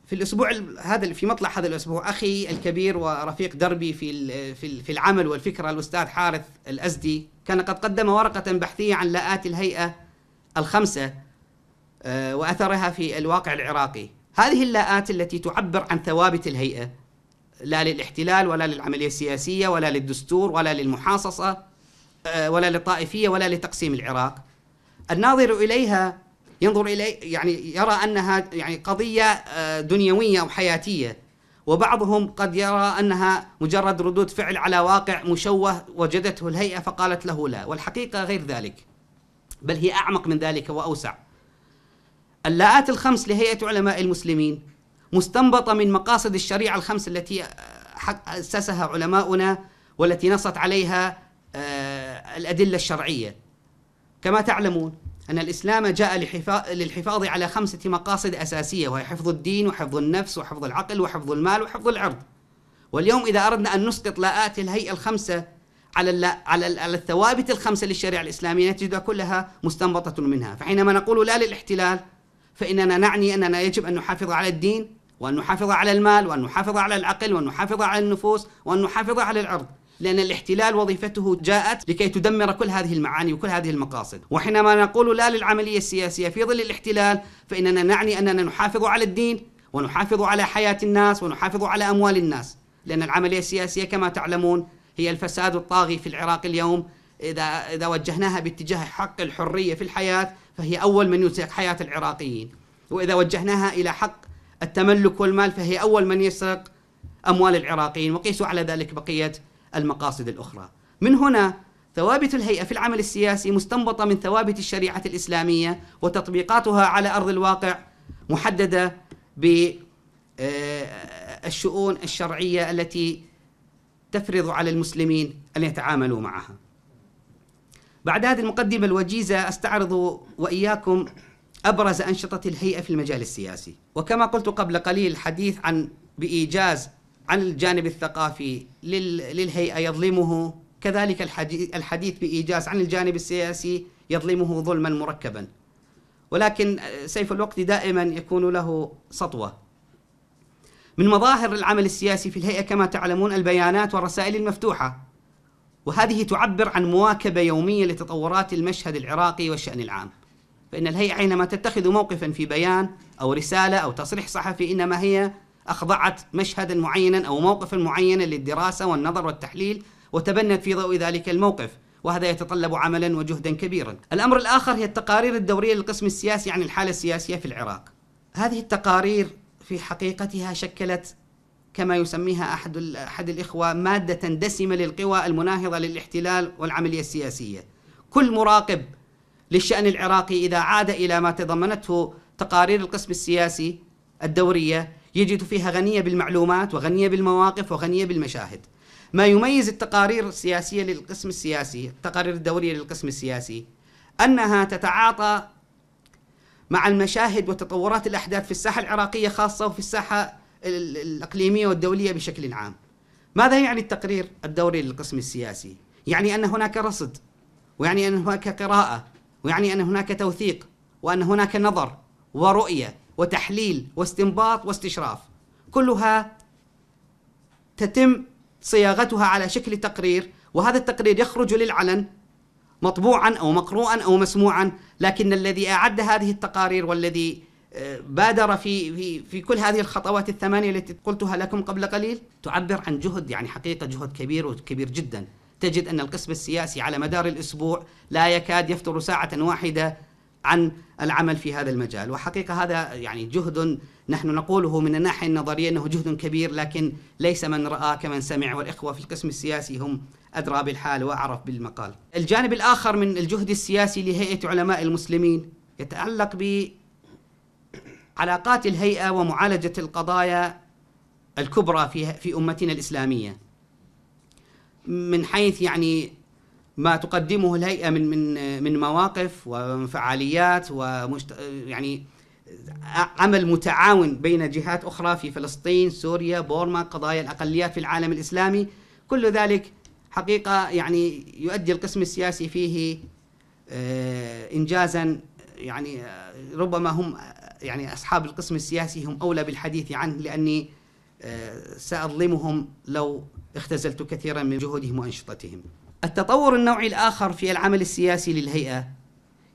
في الاسبوع هذا في مطلع هذا الاسبوع اخي الكبير ورفيق دربي في في العمل والفكره الاستاذ حارث الازدي كان قد قدم ورقه بحثيه عن لاءات الهيئه الخمسه آه، واثرها في الواقع العراقي. هذه اللاءات التي تعبر عن ثوابت الهيئه لا للاحتلال ولا للعمليه السياسيه ولا للدستور ولا للمحاصصه آه، ولا للطائفيه ولا لتقسيم العراق. الناظر اليها ينظر إلى يعني يرى أنها يعني قضية آه، دنيوية أو حياتية وبعضهم قد يرى أنها مجرد ردود فعل على واقع مشوه وجدته الهيئة فقالت له لا والحقيقة غير ذلك بل هي أعمق من ذلك وأوسع اللاءات الخمس لهيئة علماء المسلمين مستنبطة من مقاصد الشريعة الخمس التي آه، أسسها علماؤنا والتي نصت عليها آه، الأدلة الشرعية كما تعلمون أن الإسلام جاء للحفاظ على خمسة مقاصد أساسية وهي حفظ الدين وحفظ النفس وحفظ العقل وحفظ المال وحفظ العرض واليوم إذا أردنا أن نسقط لاءات الهيئة الخمسة على على الثوابت الخمسة للشريعة الإسلامية نجدها كلها مستنبطة منها فحينما نقول لا للاحتلال فإننا نعني أننا يجب أن نحافظ على الدين وأن نحافظ على المال وأن نحافظ على العقل وأن نحافظ على النفوس وأن نحافظ على العرض لأن الاحتلال وظيفته جاءت لكي تدمر كل هذه المعاني وكل هذه المقاصد وحينما نقول لا للعملية السياسية في ظل الاحتلال فإننا نعني أننا نحافظ على الدين ونحافظ على حياة الناس ونحافظ على أموال الناس لأن العملية السياسية كما تعلمون هي الفساد الطاغي في العراق اليوم إذا إذا وجهناها باتجاه حق الحرية في الحياة فهي أول من يسرق حياة العراقيين وإذا وجهناها إلى حق التملك والمال فهي أول من يسرق أموال العراقيين وقيسوا على ذلك بقية المقاصد الأخرى من هنا ثوابت الهيئة في العمل السياسي مستنبطة من ثوابت الشريعة الإسلامية وتطبيقاتها على أرض الواقع محددة بالشؤون آه، الشرعية التي تفرض على المسلمين أن يتعاملوا معها بعد هذه المقدمة الوجيزة أستعرض وإياكم أبرز أنشطة الهيئة في المجال السياسي وكما قلت قبل قليل الحديث عن بإيجاز عن الجانب الثقافي للهيئة يظلمه كذلك الحديث بإيجاز عن الجانب السياسي يظلمه ظلما مركبا ولكن سيف الوقت دائما يكون له سطوة من مظاهر العمل السياسي في الهيئة كما تعلمون البيانات والرسائل المفتوحة وهذه تعبر عن مواكبة يومية لتطورات المشهد العراقي والشأن العام فإن الهيئة حينما تتخذ موقفا في بيان أو رسالة أو تصريح صحفي إنما هي أخضعت مشهدا معينا أو موقفا معينا للدراسة والنظر والتحليل وتبنت في ضوء ذلك الموقف وهذا يتطلب عملا وجهدا كبيرا الأمر الآخر هي التقارير الدورية للقسم السياسي عن الحالة السياسية في العراق هذه التقارير في حقيقتها شكلت كما يسميها أحد, أحد الإخوة مادة دسمة للقوى المناهضة للاحتلال والعملية السياسية كل مراقب للشأن العراقي إذا عاد إلى ما تضمنته تقارير القسم السياسي الدورية يجد فيها غنية بالمعلومات وغنية بالمواقف وغنية بالمشاهد ما يميز التقارير السياسية للقسم السياسي التقارير الدورية للقسم السياسي أنها تتعاطى مع المشاهد وتطورات الأحداث في الساحة العراقية خاصة وفي الساحة الإقليمية والدولية بشكل عام ماذا يعني التقرير الدوري للقسم السياسي؟ يعني أن هناك رصد ويعني أن هناك قراءة ويعني أن هناك توثيق وأن هناك نظر ورؤية وتحليل واستنباط واستشراف كلها تتم صياغتها على شكل تقرير وهذا التقرير يخرج للعلن مطبوعا او مقروءا او مسموعا لكن الذي اعد هذه التقارير والذي آه، بادر في في في كل هذه الخطوات الثمانيه التي قلتها لكم قبل قليل تعبر عن جهد يعني حقيقه جهد كبير وكبير جدا تجد ان القسم السياسي على مدار الاسبوع لا يكاد يفطر ساعه واحده عن العمل في هذا المجال وحقيقة هذا يعني جهد نحن نقوله من الناحية النظرية أنه جهد كبير لكن ليس من رأى كمن سمع والإخوة في القسم السياسي هم أدرى بالحال وأعرف بالمقال الجانب الآخر من الجهد السياسي لهيئة علماء المسلمين يتعلق بعلاقات الهيئة ومعالجة القضايا الكبرى في, في أمتنا الإسلامية من حيث يعني ما تقدمه الهيئه من من من مواقف وفعاليات ومشت... يعني عمل متعاون بين جهات اخرى في فلسطين، سوريا، بورما، قضايا الاقليات في العالم الاسلامي، كل ذلك حقيقه يعني يؤدي القسم السياسي فيه آه، انجازا يعني آه، ربما هم يعني اصحاب القسم السياسي هم اولى بالحديث عنه لاني آه، ساظلمهم لو اختزلت كثيرا من جهودهم وانشطتهم. التطور النوعي الآخر في العمل السياسي للهيئة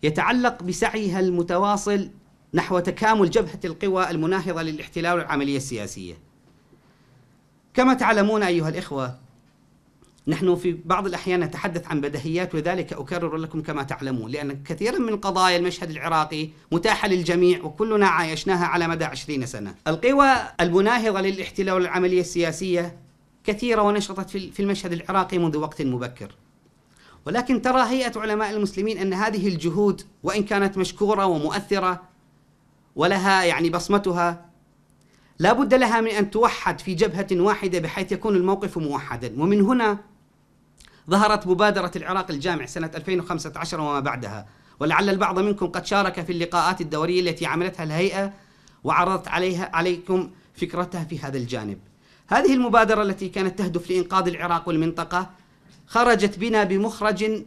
يتعلق بسعيها المتواصل نحو تكامل جبهة القوى المناهضة للاحتلال والعملية السياسية كما تعلمون أيها الإخوة نحن في بعض الأحيان نتحدث عن بدهيات وذلك أكرر لكم كما تعلمون لأن كثيرا من قضايا المشهد العراقي متاحة للجميع وكلنا عايشناها على مدى عشرين سنة القوى المناهضة للاحتلال والعملية السياسية كثيرة ونشطت في المشهد العراقي منذ وقت مبكر ولكن ترى هيئة علماء المسلمين أن هذه الجهود وإن كانت مشكورة ومؤثرة ولها يعني بصمتها لا بد لها من أن توحد في جبهة واحدة بحيث يكون الموقف موحدا ومن هنا ظهرت مبادرة العراق الجامع سنة 2015 وما بعدها ولعل البعض منكم قد شارك في اللقاءات الدورية التي عملتها الهيئة وعرضت عليها عليكم فكرتها في هذا الجانب هذه المبادرة التي كانت تهدف لإنقاذ العراق والمنطقة خرجت بنا بمخرج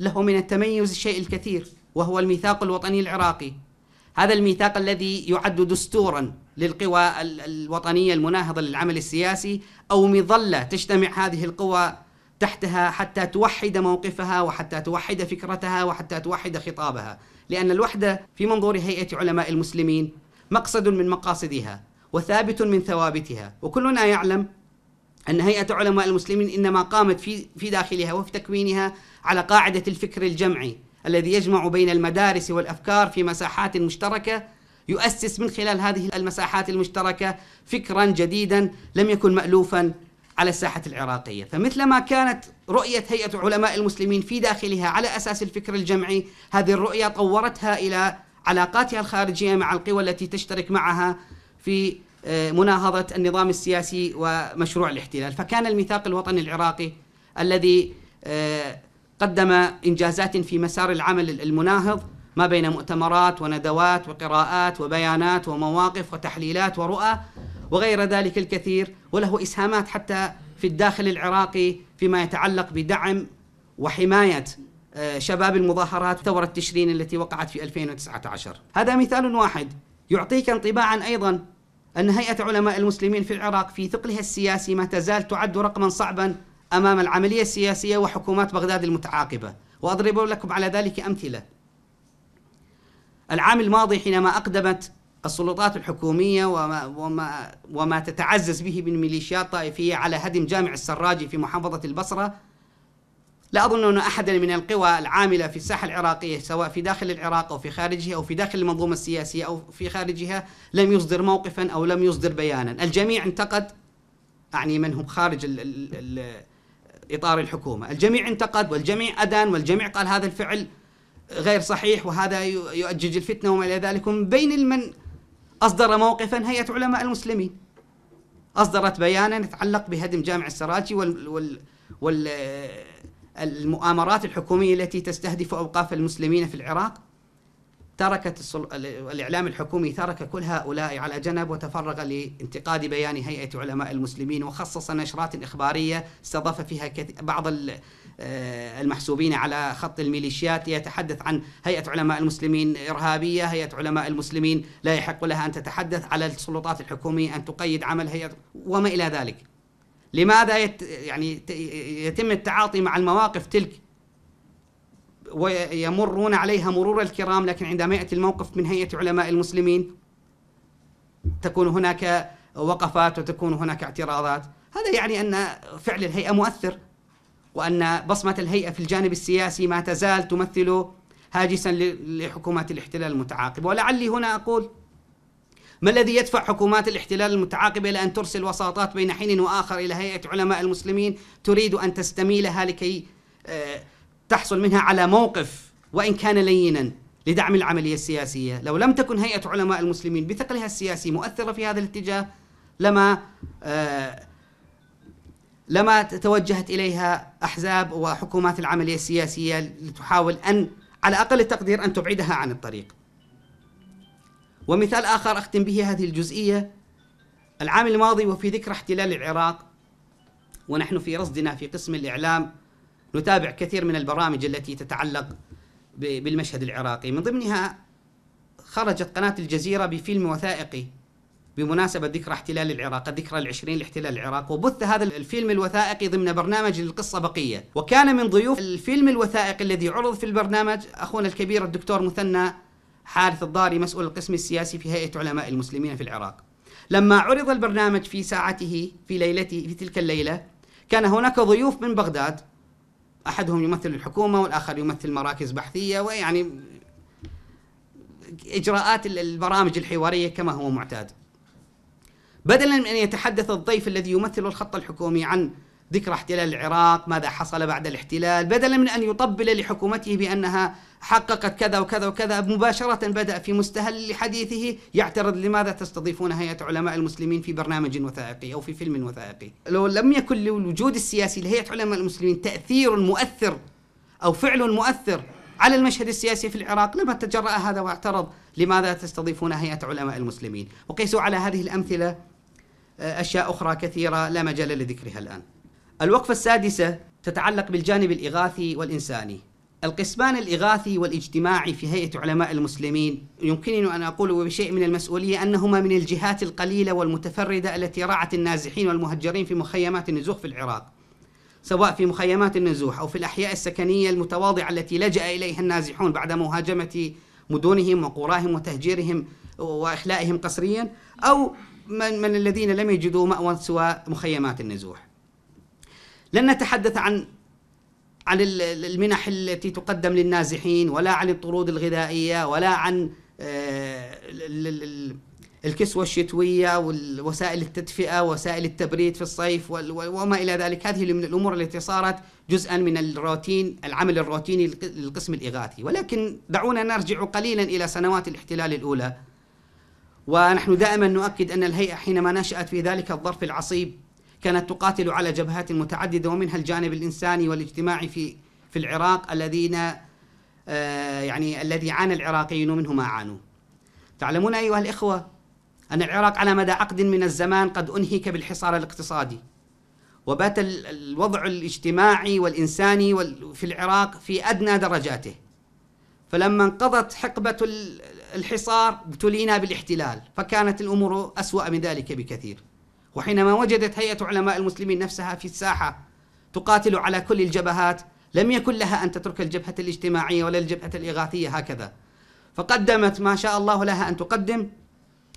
له من التميز الشيء الكثير وهو الميثاق الوطني العراقي هذا الميثاق الذي يعد دستورا للقوى الوطنية المناهضة للعمل السياسي أو مظلة تجتمع هذه القوى تحتها حتى توحد موقفها وحتى توحد فكرتها وحتى توحد خطابها لأن الوحدة في منظور هيئة علماء المسلمين مقصد من مقاصدها وثابت من ثوابتها وكلنا يعلم أن هيئة علماء المسلمين إنما قامت في, في داخلها وفي تكوينها على قاعدة الفكر الجمعي الذي يجمع بين المدارس والأفكار في مساحات مشتركة يؤسس من خلال هذه المساحات المشتركة فكرا جديدا لم يكن مألوفا على الساحة العراقية فمثلما كانت رؤية هيئة علماء المسلمين في داخلها على أساس الفكر الجمعي هذه الرؤية طورتها إلى علاقاتها الخارجية مع القوى التي تشترك معها في آه، مناهضة النظام السياسي ومشروع الاحتلال فكان الميثاق الوطني العراقي الذي آه، قدم إنجازات في مسار العمل المناهض ما بين مؤتمرات وندوات وقراءات وبيانات ومواقف وتحليلات ورؤى وغير ذلك الكثير وله إسهامات حتى في الداخل العراقي فيما يتعلق بدعم وحماية آه، شباب المظاهرات ثورة تشرين التي وقعت في 2019 هذا مثال واحد يعطيك انطباعا أيضا أن هيئة علماء المسلمين في العراق في ثقلها السياسي ما تزال تعد رقما صعبا أمام العملية السياسية وحكومات بغداد المتعاقبة وأضرب لكم على ذلك أمثلة العام الماضي حينما أقدمت السلطات الحكومية وما, وما, وما تتعزز به من ميليشيات طائفية على هدم جامع السراجي في محافظة البصرة لا أظن أن أحدا من القوى العاملة في الساحة العراقية سواء في داخل العراق أو في خارجه أو في داخل المنظومة السياسية أو في خارجها لم يصدر موقفا أو لم يصدر بيانا الجميع انتقد أعني من هم خارج الـ الـ الـ إطار الحكومة الجميع انتقد والجميع أدان والجميع قال هذا الفعل غير صحيح وهذا يؤجج الفتنة وما إلى ذلك من بين من أصدر موقفا هيئة علماء المسلمين أصدرت بيانا يتعلق بهدم جامع السراجي وال, وال, وال المؤامرات الحكومية التي تستهدف أوقاف المسلمين في العراق تركت الصل... الإعلام الحكومي ترك كل هؤلاء على جنب وتفرغ لانتقاد بيان هيئة علماء المسلمين وخصص نشرات إخبارية استضاف فيها كت... بعض ال... آه، المحسوبين على خط الميليشيات يتحدث عن هيئة علماء المسلمين إرهابية هيئة علماء المسلمين لا يحق لها أن تتحدث على السلطات الحكومية أن تقيد عمل هيئة وما إلى ذلك لماذا يت يعني يتم التعاطي مع المواقف تلك ويمرون عليها مرور الكرام لكن عندما يأتي الموقف من هيئة علماء المسلمين تكون هناك وقفات وتكون هناك اعتراضات هذا يعني أن فعل الهيئة مؤثر وأن بصمة الهيئة في الجانب السياسي ما تزال تمثل هاجسا لحكومات الاحتلال المتعاقب ولعلي هنا أقول ما الذي يدفع حكومات الاحتلال المتعاقبة إلى أن ترسل وساطات بين حين وآخر إلى هيئة علماء المسلمين تريد أن تستميلها لكي آه، تحصل منها على موقف وإن كان لينا لدعم العملية السياسية لو لم تكن هيئة علماء المسلمين بثقلها السياسي مؤثرة في هذا الاتجاه لما آه، لما توجهت إليها أحزاب وحكومات العملية السياسية لتحاول أن على أقل التقدير أن تبعدها عن الطريق ومثال آخر أختم به هذه الجزئية العام الماضي وفي ذكرى احتلال العراق ونحن في رصدنا في قسم الإعلام نتابع كثير من البرامج التي تتعلق بالمشهد العراقي من ضمنها خرجت قناة الجزيرة بفيلم وثائقي بمناسبة ذكرى احتلال العراق الذكرى العشرين لاحتلال العراق وبث هذا الفيلم الوثائقي ضمن برنامج القصة بقية وكان من ضيوف الفيلم الوثائقي الذي عرض في البرنامج أخونا الكبير الدكتور مثنى حارث الضاري مسؤول القسم السياسي في هيئة علماء المسلمين في العراق لما عرض البرنامج في ساعته في ليلته في تلك الليلة كان هناك ضيوف من بغداد أحدهم يمثل الحكومة والآخر يمثل مراكز بحثية ويعني إجراءات البرامج الحوارية كما هو معتاد بدلا من أن يتحدث الضيف الذي يمثل الخط الحكومي عن ذكرى احتلال العراق ماذا حصل بعد الاحتلال بدلا من أن يطبل لحكومته بأنها حققت كذا وكذا وكذا مباشرة بدأ في مستهل حديثه يعترض لماذا تستضيفون هيئة علماء المسلمين في برنامج وثائقي أو في فيلم وثائقي لو لم يكن للوجود السياسي لهيئة علماء المسلمين تأثير مؤثر أو فعل مؤثر على المشهد السياسي في العراق لما تجرأ هذا واعترض لماذا تستضيفون هيئة علماء المسلمين وقيسوا على هذه الأمثلة آه، أشياء أخرى كثيرة لا مجال لذكرها الآن الوقفة السادسة تتعلق بالجانب الإغاثي والإنساني القسمان الإغاثي والاجتماعي في هيئة علماء المسلمين يمكنني أن أقول وبشيء من المسؤولية أنهما من الجهات القليلة والمتفردة التي راعت النازحين والمهجرين في مخيمات النزوح في العراق سواء في مخيمات النزوح أو في الأحياء السكنية المتواضعة التي لجأ إليها النازحون بعد مهاجمة مدنهم وقراهم وتهجيرهم وإخلائهم قسريا أو من, من الذين لم يجدوا مأوى سوى مخيمات النزوح لن نتحدث عن عن المنح التي تقدم للنازحين ولا عن الطرود الغذائية ولا عن آه، الكسوة الشتوية ووسائل التدفئة ووسائل التبريد في الصيف وما إلى ذلك هذه من الأمور التي صارت جزءا من الروتين العمل الروتيني للقسم الإغاثي ولكن دعونا نرجع قليلا إلى سنوات الاحتلال الأولى ونحن دائما نؤكد أن الهيئة حينما نشأت في ذلك الظرف العصيب كانت تقاتل على جبهات متعددة ومنها الجانب الإنساني والاجتماعي في في العراق الذين آه، يعني الذي عانى العراقيين منه ما عانوا تعلمون أيها الإخوة أن العراق على مدى عقد من الزمان قد أنهك بالحصار الاقتصادي وبات الوضع الاجتماعي والإنساني في العراق في أدنى درجاته فلما انقضت حقبة الحصار ابتلينا بالاحتلال فكانت الأمور أسوأ من ذلك بكثير وحينما وجدت هيئة علماء المسلمين نفسها في الساحة تقاتل على كل الجبهات لم يكن لها أن تترك الجبهة الاجتماعية ولا الجبهة الإغاثية هكذا فقدمت ما شاء الله لها أن تقدم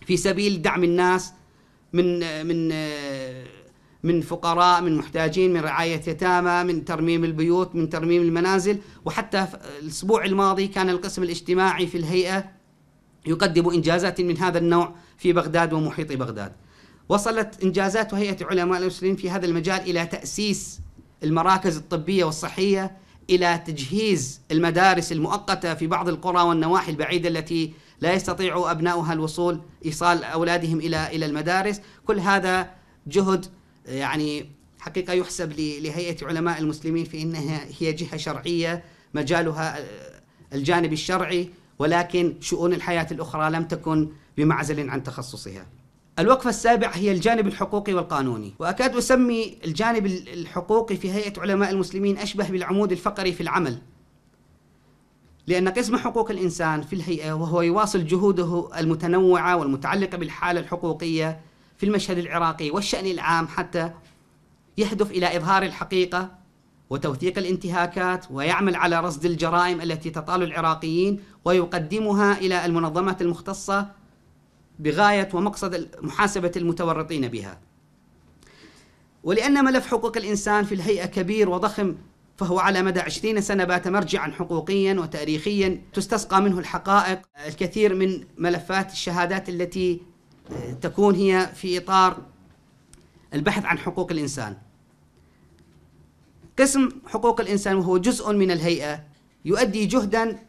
في سبيل دعم الناس من من من فقراء من محتاجين من رعاية يتامى من ترميم البيوت من ترميم المنازل وحتى الأسبوع الماضي كان القسم الاجتماعي في الهيئة يقدم إنجازات من هذا النوع في بغداد ومحيط بغداد وصلت إنجازات هيئة علماء المسلمين في هذا المجال إلى تأسيس المراكز الطبية والصحية إلى تجهيز المدارس المؤقتة في بعض القرى والنواحي البعيدة التي لا يستطيع أبناؤها الوصول إيصال أولادهم إلى إلى المدارس كل هذا جهد يعني حقيقة يحسب لهيئة علماء المسلمين في أنها هي جهة شرعية مجالها الجانب الشرعي ولكن شؤون الحياة الأخرى لم تكن بمعزل عن تخصصها الوقفة السابعة هي الجانب الحقوقي والقانوني، وأكاد أسمي الجانب الحقوقي في هيئة علماء المسلمين أشبه بالعمود الفقري في العمل. لأن قسم حقوق الإنسان في الهيئة وهو يواصل جهوده المتنوعة والمتعلقة بالحالة الحقوقية في المشهد العراقي والشأن العام حتى يهدف إلى إظهار الحقيقة وتوثيق الانتهاكات ويعمل على رصد الجرائم التي تطال العراقيين ويقدمها إلى المنظمات المختصة بغاية ومقصد محاسبة المتورطين بها ولأن ملف حقوق الإنسان في الهيئة كبير وضخم فهو على مدى 20 سنة بات مرجعا حقوقيا وتاريخيا تستسقى منه الحقائق الكثير من ملفات الشهادات التي آه، تكون هي في إطار البحث عن حقوق الإنسان قسم حقوق الإنسان وهو جزء من الهيئة يؤدي جهدا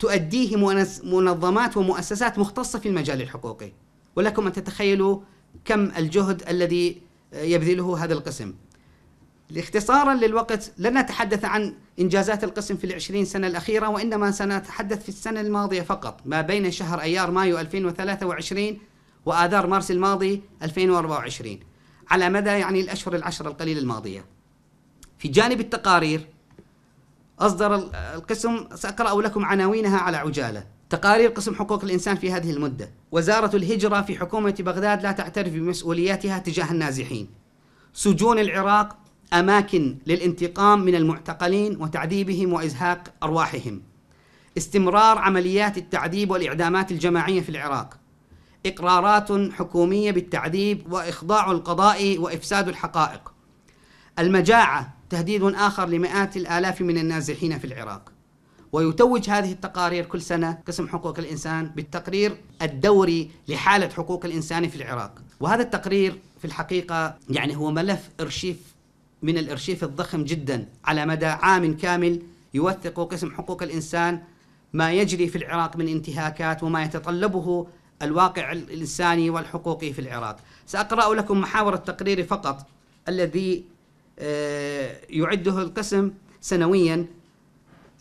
تؤديه منظمات ومؤسسات مختصة في المجال الحقوقي ولكم أن تتخيلوا كم الجهد الذي يبذله هذا القسم اختصارا للوقت لن نتحدث عن إنجازات القسم في العشرين سنة الأخيرة وإنما سنتحدث في السنة الماضية فقط ما بين شهر أيار مايو 2023 وآذار مارس الماضي 2024 على مدى يعني الأشهر العشر القليلة الماضية في جانب التقارير أصدر القسم سأقرأ لكم عناوينها على عجالة تقارير قسم حقوق الإنسان في هذه المدة وزارة الهجرة في حكومة بغداد لا تعترف بمسؤولياتها تجاه النازحين سجون العراق أماكن للانتقام من المعتقلين وتعذيبهم وإزهاق أرواحهم استمرار عمليات التعذيب والإعدامات الجماعية في العراق إقرارات حكومية بالتعذيب وإخضاع القضاء وإفساد الحقائق المجاعة تهديد آخر لمئات الآلاف من النازحين في العراق ويتوج هذه التقارير كل سنة قسم حقوق الإنسان بالتقرير الدوري لحالة حقوق الإنسان في العراق وهذا التقرير في الحقيقة يعني هو ملف إرشيف من الإرشيف الضخم جدا على مدى عام كامل يوثق قسم حقوق الإنسان ما يجري في العراق من انتهاكات وما يتطلبه الواقع الإنساني والحقوقي في العراق سأقرأ لكم محاور التقرير فقط الذي آه، يعده القسم سنويا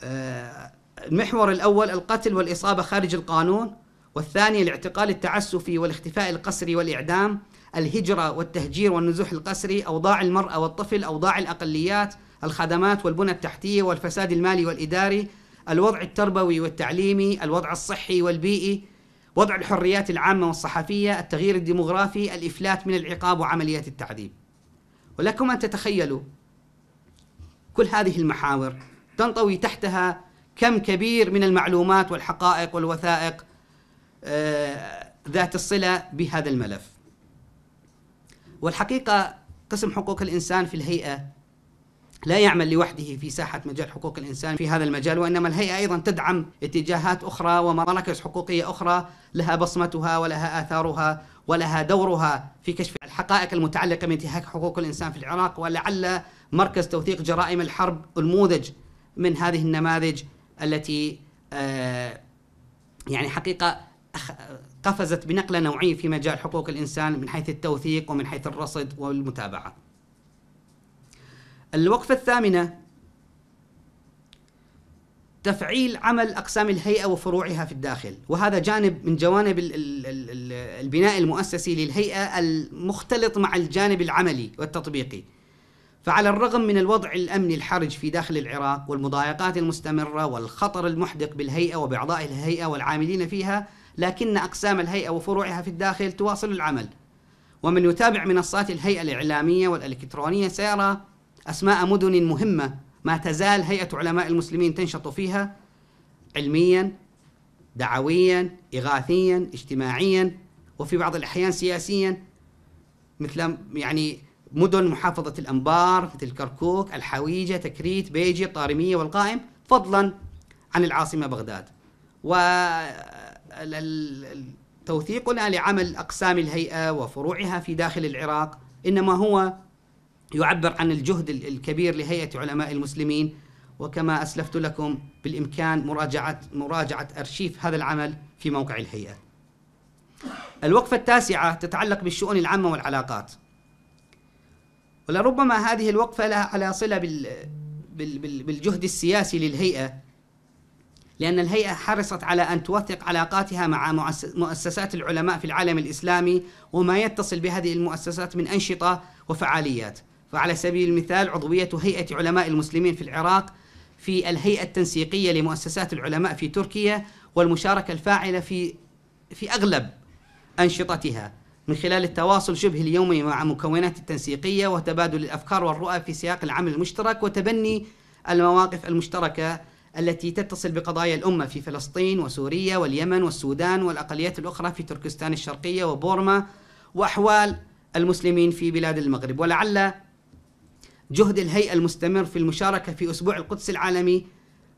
آه، المحور الأول القتل والإصابة خارج القانون والثاني الاعتقال التعسفي والاختفاء القسري والإعدام الهجرة والتهجير والنزوح القسري أوضاع المرأة والطفل أوضاع الأقليات الخدمات والبنى التحتية والفساد المالي والإداري الوضع التربوي والتعليمي الوضع الصحي والبيئي وضع الحريات العامة والصحفية التغيير الديمغرافي الإفلات من العقاب وعمليات التعذيب ولكم أن تتخيلوا كل هذه المحاور تنطوي تحتها كم كبير من المعلومات والحقائق والوثائق آه، ذات الصلة بهذا الملف والحقيقة قسم حقوق الإنسان في الهيئة لا يعمل لوحده في ساحة مجال حقوق الإنسان في هذا المجال وإنما الهيئة أيضا تدعم اتجاهات أخرى ومراكز حقوقية أخرى لها بصمتها ولها آثارها ولها دورها في كشف الحقائق المتعلقة بانتهاك حقوق الإنسان في العراق ولعل مركز توثيق جرائم الحرب أنموذج من هذه النماذج التي آه، يعني حقيقة قفزت بنقلة نوعية في مجال حقوق الإنسان من حيث التوثيق ومن حيث الرصد والمتابعة الوقفة الثامنة تفعيل عمل أقسام الهيئة وفروعها في الداخل وهذا جانب من جوانب البناء المؤسسي للهيئة المختلط مع الجانب العملي والتطبيقي فعلى الرغم من الوضع الأمني الحرج في داخل العراق والمضايقات المستمرة والخطر المحدق بالهيئة وبأعضاء الهيئة والعاملين فيها لكن أقسام الهيئة وفروعها في الداخل تواصل العمل ومن يتابع منصات الهيئة الإعلامية والإلكترونية سيرى أسماء مدن مهمة ما تزال هيئة علماء المسلمين تنشط فيها علميا دعويا إغاثيا اجتماعيا وفي بعض الأحيان سياسيا مثل يعني مدن محافظة الأنبار مثل كركوك الحويجة تكريت بيجي طارمية والقائم فضلا عن العاصمة بغداد وتوثيقنا لعمل أقسام الهيئة وفروعها في داخل العراق إنما هو يعبر عن الجهد الكبير لهيئة علماء المسلمين وكما أسلفت لكم بالإمكان مراجعة, مراجعة أرشيف هذا العمل في موقع الهيئة الوقفة التاسعة تتعلق بالشؤون العامة والعلاقات ولربما هذه الوقفة لها على صلة بالجهد السياسي للهيئة لأن الهيئة حرصت على أن توثق علاقاتها مع مؤسسات العلماء في العالم الإسلامي وما يتصل بهذه المؤسسات من أنشطة وفعاليات فعلى سبيل المثال عضوية هيئة علماء المسلمين في العراق في الهيئة التنسيقية لمؤسسات العلماء في تركيا والمشاركة الفاعلة في في أغلب أنشطتها من خلال التواصل شبه اليومي مع مكونات التنسيقية وتبادل الأفكار والرؤى في سياق العمل المشترك وتبني المواقف المشتركة التي تتصل بقضايا الأمة في فلسطين وسوريا واليمن والسودان والأقليات الأخرى في تركستان الشرقية وبورما وأحوال المسلمين في بلاد المغرب ولعل جهد الهيئة المستمر في المشاركة في أسبوع القدس العالمي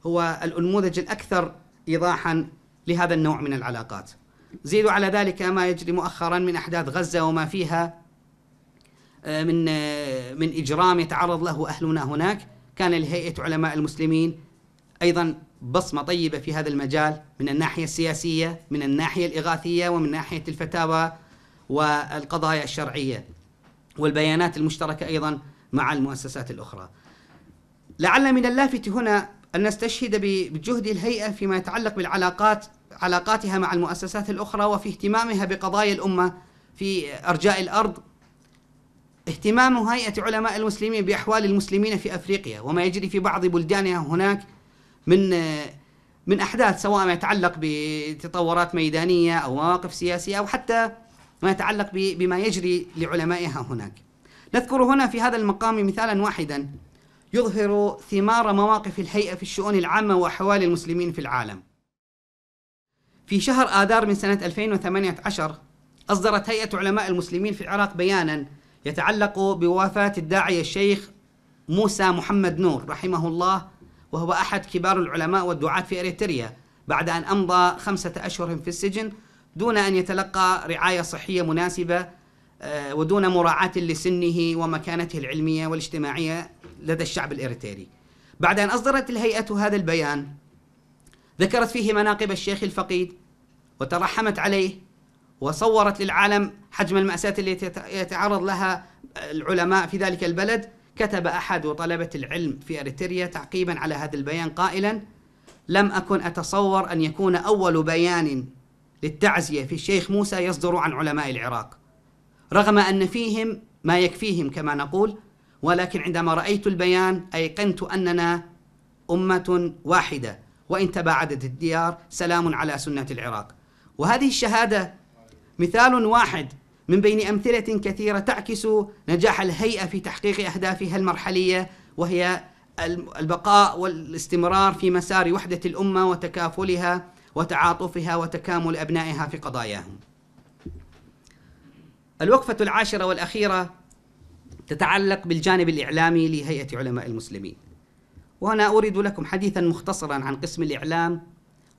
هو الأنموذج الأكثر إيضاحا لهذا النوع من العلاقات زيدوا على ذلك ما يجري مؤخرا من أحداث غزة وما فيها آه، من آه، من إجرام يتعرض له أهلنا هناك كان لهيئة علماء المسلمين أيضا بصمة طيبة في هذا المجال من الناحية السياسية من الناحية الإغاثية ومن ناحية الفتاوى والقضايا الشرعية والبيانات المشتركة أيضا مع المؤسسات الأخرى لعل من اللافت هنا أن نستشهد بجهد الهيئة فيما يتعلق بالعلاقات علاقاتها مع المؤسسات الأخرى وفي اهتمامها بقضايا الأمة في أرجاء الأرض اهتمام هيئة علماء المسلمين بأحوال المسلمين في أفريقيا وما يجري في بعض بلدانها هناك من من أحداث سواء ما يتعلق بتطورات ميدانية أو مواقف سياسية أو حتى ما يتعلق بما يجري لعلمائها هناك نذكر هنا في هذا المقام مثالا واحدا يظهر ثمار مواقف الهيئة في الشؤون العامة وأحوال المسلمين في العالم في شهر آذار من سنة 2018 أصدرت هيئة علماء المسلمين في العراق بيانا يتعلق بوفاة الداعية الشيخ موسى محمد نور رحمه الله وهو أحد كبار العلماء والدعاة في إريتريا بعد أن أمضى خمسة أشهر في السجن دون أن يتلقى رعاية صحية مناسبة آه، ودون مراعاة لسنه ومكانته العلمية والاجتماعية لدى الشعب الإريتري بعد أن أصدرت الهيئة هذا البيان ذكرت فيه مناقب الشيخ الفقيد وترحمت عليه وصورت للعالم حجم المأساة التي يتعرض لها العلماء في ذلك البلد كتب أحد طلبة العلم في أريتريا تعقيبا على هذا البيان قائلا لم أكن أتصور أن يكون أول بيان للتعزية في الشيخ موسى يصدر عن علماء العراق رغم أن فيهم ما يكفيهم كما نقول ولكن عندما رأيت البيان أيقنت أننا أمة واحدة وإن تباعدت الديار سلام على سنة العراق وهذه الشهادة مثال واحد من بين أمثلة كثيرة تعكس نجاح الهيئة في تحقيق أهدافها المرحلية وهي البقاء والاستمرار في مسار وحدة الأمة وتكافلها وتعاطفها وتكامل أبنائها في قضاياهم الوقفة العاشرة والأخيرة تتعلق بالجانب الإعلامي لهيئة علماء المسلمين وهنا أورد لكم حديثا مختصرا عن قسم الإعلام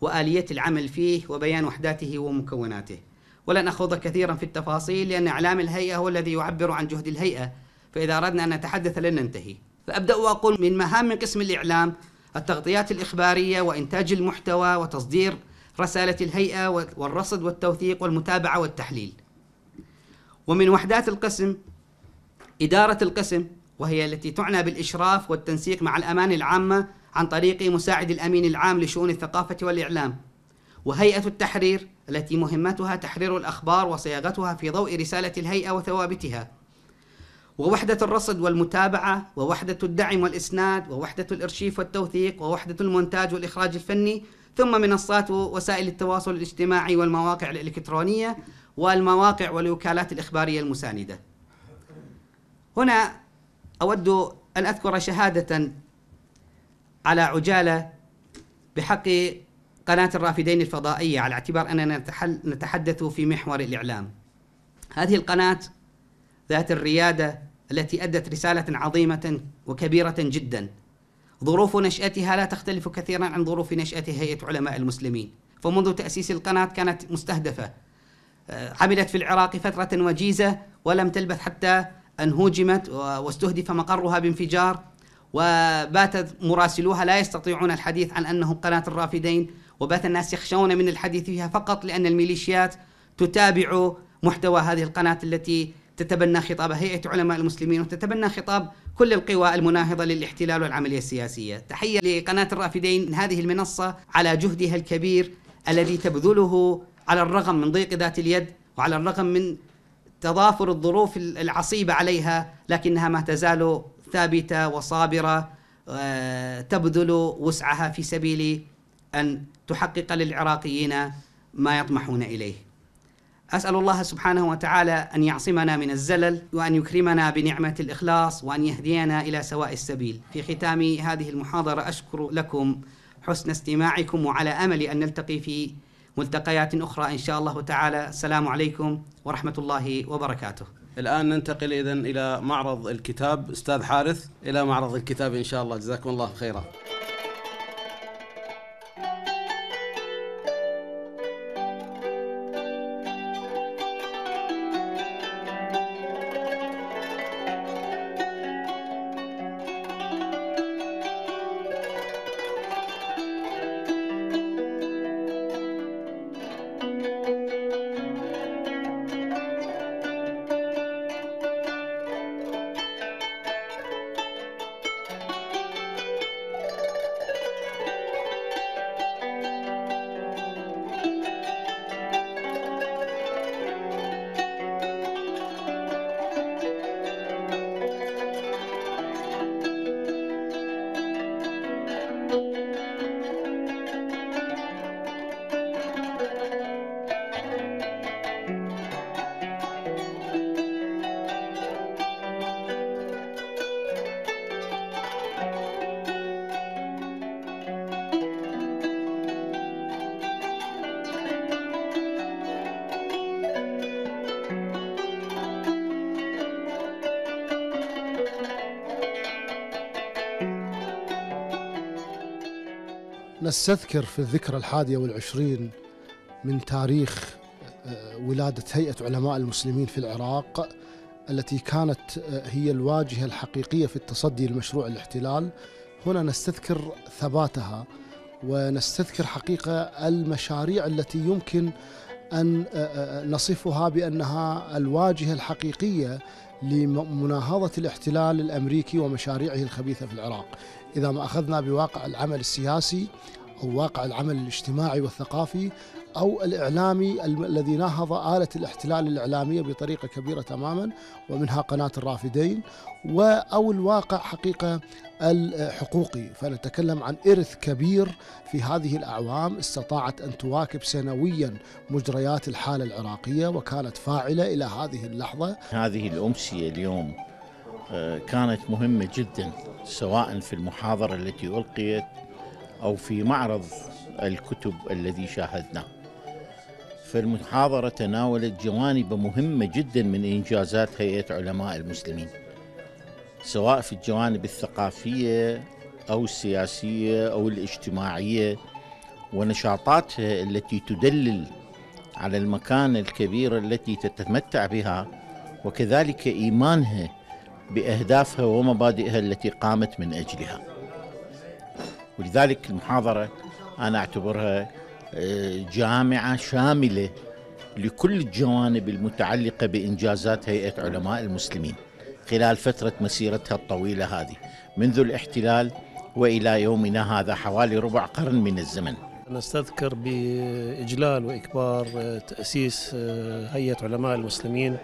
وآلية العمل فيه وبيان وحداته ومكوناته ولن أخوض كثيرا في التفاصيل لأن إعلام الهيئة هو الذي يعبر عن جهد الهيئة فإذا أردنا أن نتحدث لن ننتهي فأبدأ وأقول من مهام قسم الإعلام التغطيات الإخبارية وإنتاج المحتوى وتصدير رسالة الهيئة والرصد والتوثيق والمتابعة والتحليل ومن وحدات القسم إدارة القسم وهي التي تعنى بالإشراف والتنسيق مع الأمانة العامة عن طريق مساعد الأمين العام لشؤون الثقافة والإعلام وهيئة التحرير التي مهمتها تحرير الأخبار وصياغتها في ضوء رسالة الهيئة وثوابتها ووحدة الرصد والمتابعة ووحدة الدعم والإسناد ووحدة الإرشيف والتوثيق ووحدة المونتاج والإخراج الفني ثم منصات وسائل التواصل الاجتماعي والمواقع الإلكترونية والمواقع والوكالات الإخبارية المساندة هنا أود أن أذكر شهادة على عجالة بحق قناة الرافدين الفضائية على اعتبار أننا نتحدث في محور الإعلام هذه القناة ذات الريادة التي أدت رسالة عظيمة وكبيرة جدا ظروف نشأتها لا تختلف كثيرا عن ظروف نشأة هيئة علماء المسلمين فمنذ تأسيس القناة كانت مستهدفة آه، عملت في العراق فترة وجيزة ولم تلبث حتى أن هوجمت واستهدف مقرها بانفجار وبات مراسلوها لا يستطيعون الحديث عن أنهم قناة الرافدين وبات الناس يخشون من الحديث فيها فقط لأن الميليشيات تتابع محتوى هذه القناة التي تتبنى خطاب هيئة علماء المسلمين وتتبنى خطاب كل القوى المناهضة للاحتلال والعملية السياسية تحية لقناة الرافدين هذه المنصة على جهدها الكبير الذي تبذله على الرغم من ضيق ذات اليد وعلى الرغم من تضافر الظروف العصيبة عليها لكنها ما تزال ثابتة وصابرة آه، تبذل وسعها في سبيل أن تحقق للعراقيين ما يطمحون إليه أسأل الله سبحانه وتعالى أن يعصمنا من الزلل وأن يكرمنا بنعمة الإخلاص وأن يهدينا إلى سواء السبيل في ختام هذه المحاضرة أشكر لكم حسن استماعكم وعلى أمل أن نلتقي في ملتقيات أخرى إن شاء الله تعالى السلام عليكم ورحمة الله وبركاته الآن ننتقل إذن إلى معرض الكتاب أستاذ حارث إلى معرض الكتاب إن شاء الله جزاكم الله خيرا أستذكر في الذكرى الحادية والعشرين من تاريخ آه، ولادة هيئة علماء المسلمين في العراق التي كانت آه، هي الواجهة الحقيقية في التصدي لمشروع الاحتلال هنا نستذكر ثباتها ونستذكر حقيقة المشاريع التي يمكن أن آه، نصفها بأنها الواجهة الحقيقية لمناهضة الاحتلال الأمريكي ومشاريعه الخبيثة في العراق إذا ما أخذنا بواقع العمل السياسي هو واقع العمل الاجتماعي والثقافي أو الإعلامي الذي ناهض آلة الاحتلال الإعلامية بطريقة كبيرة تماما ومنها قناة الرافدين أو الواقع حقيقة الحقوقي فنتكلم عن إرث كبير في هذه الأعوام استطاعت أن تواكب سنويا مجريات الحالة العراقية وكانت فاعلة إلى هذه اللحظة هذه الأمسية اليوم آه، كانت مهمة جدا سواء في المحاضرة التي ألقيت أو في معرض الكتب الذي شاهدناه فالمحاضرة تناولت جوانب مهمة جدا من إنجازات هيئة علماء المسلمين سواء في الجوانب الثقافية أو السياسية أو الاجتماعية ونشاطاتها التي تدلل على المكانة الكبيرة التي تتمتع بها وكذلك إيمانها بأهدافها ومبادئها التي قامت من أجلها ولذلك المحاضرة أنا أعتبرها آه، جامعة شاملة لكل الجوانب المتعلقة بإنجازات هيئة علماء المسلمين خلال فترة مسيرتها الطويلة هذه منذ الاحتلال وإلى يومنا هذا حوالي ربع قرن من الزمن نستذكر بإجلال وإكبار آه، تأسيس آه، هيئة علماء المسلمين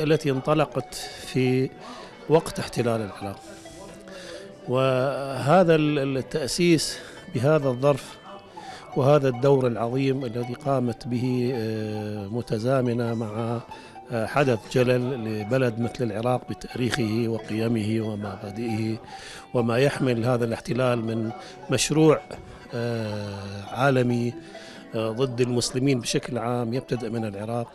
التي انطلقت في وقت احتلال العراق وهذا التأسيس بهذا الظرف وهذا الدور العظيم الذي قامت به آه، متزامنة مع آه، حدث جلل لبلد مثل العراق بتاريخه وقيمه ومبادئه وما يحمل هذا الاحتلال من مشروع آه، عالمي ضد المسلمين بشكل عام يبتدأ من العراق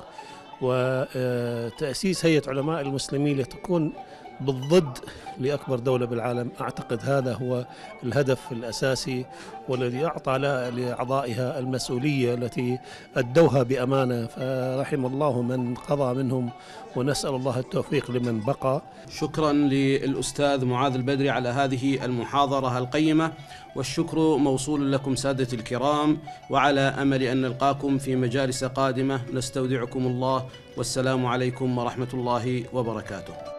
وتأسيس هيئة علماء المسلمين لتكون بالضد لاكبر دوله بالعالم اعتقد هذا هو الهدف الاساسي والذي اعطى لاعضائها المسؤوليه التي ادوها بامانه فرحم الله من قضى منهم ونسال الله التوفيق لمن بقى. شكرا للاستاذ معاذ البدري على هذه المحاضره القيمه والشكر موصول لكم ساده الكرام وعلى امل ان نلقاكم في مجالس قادمه نستودعكم الله والسلام عليكم ورحمه الله وبركاته.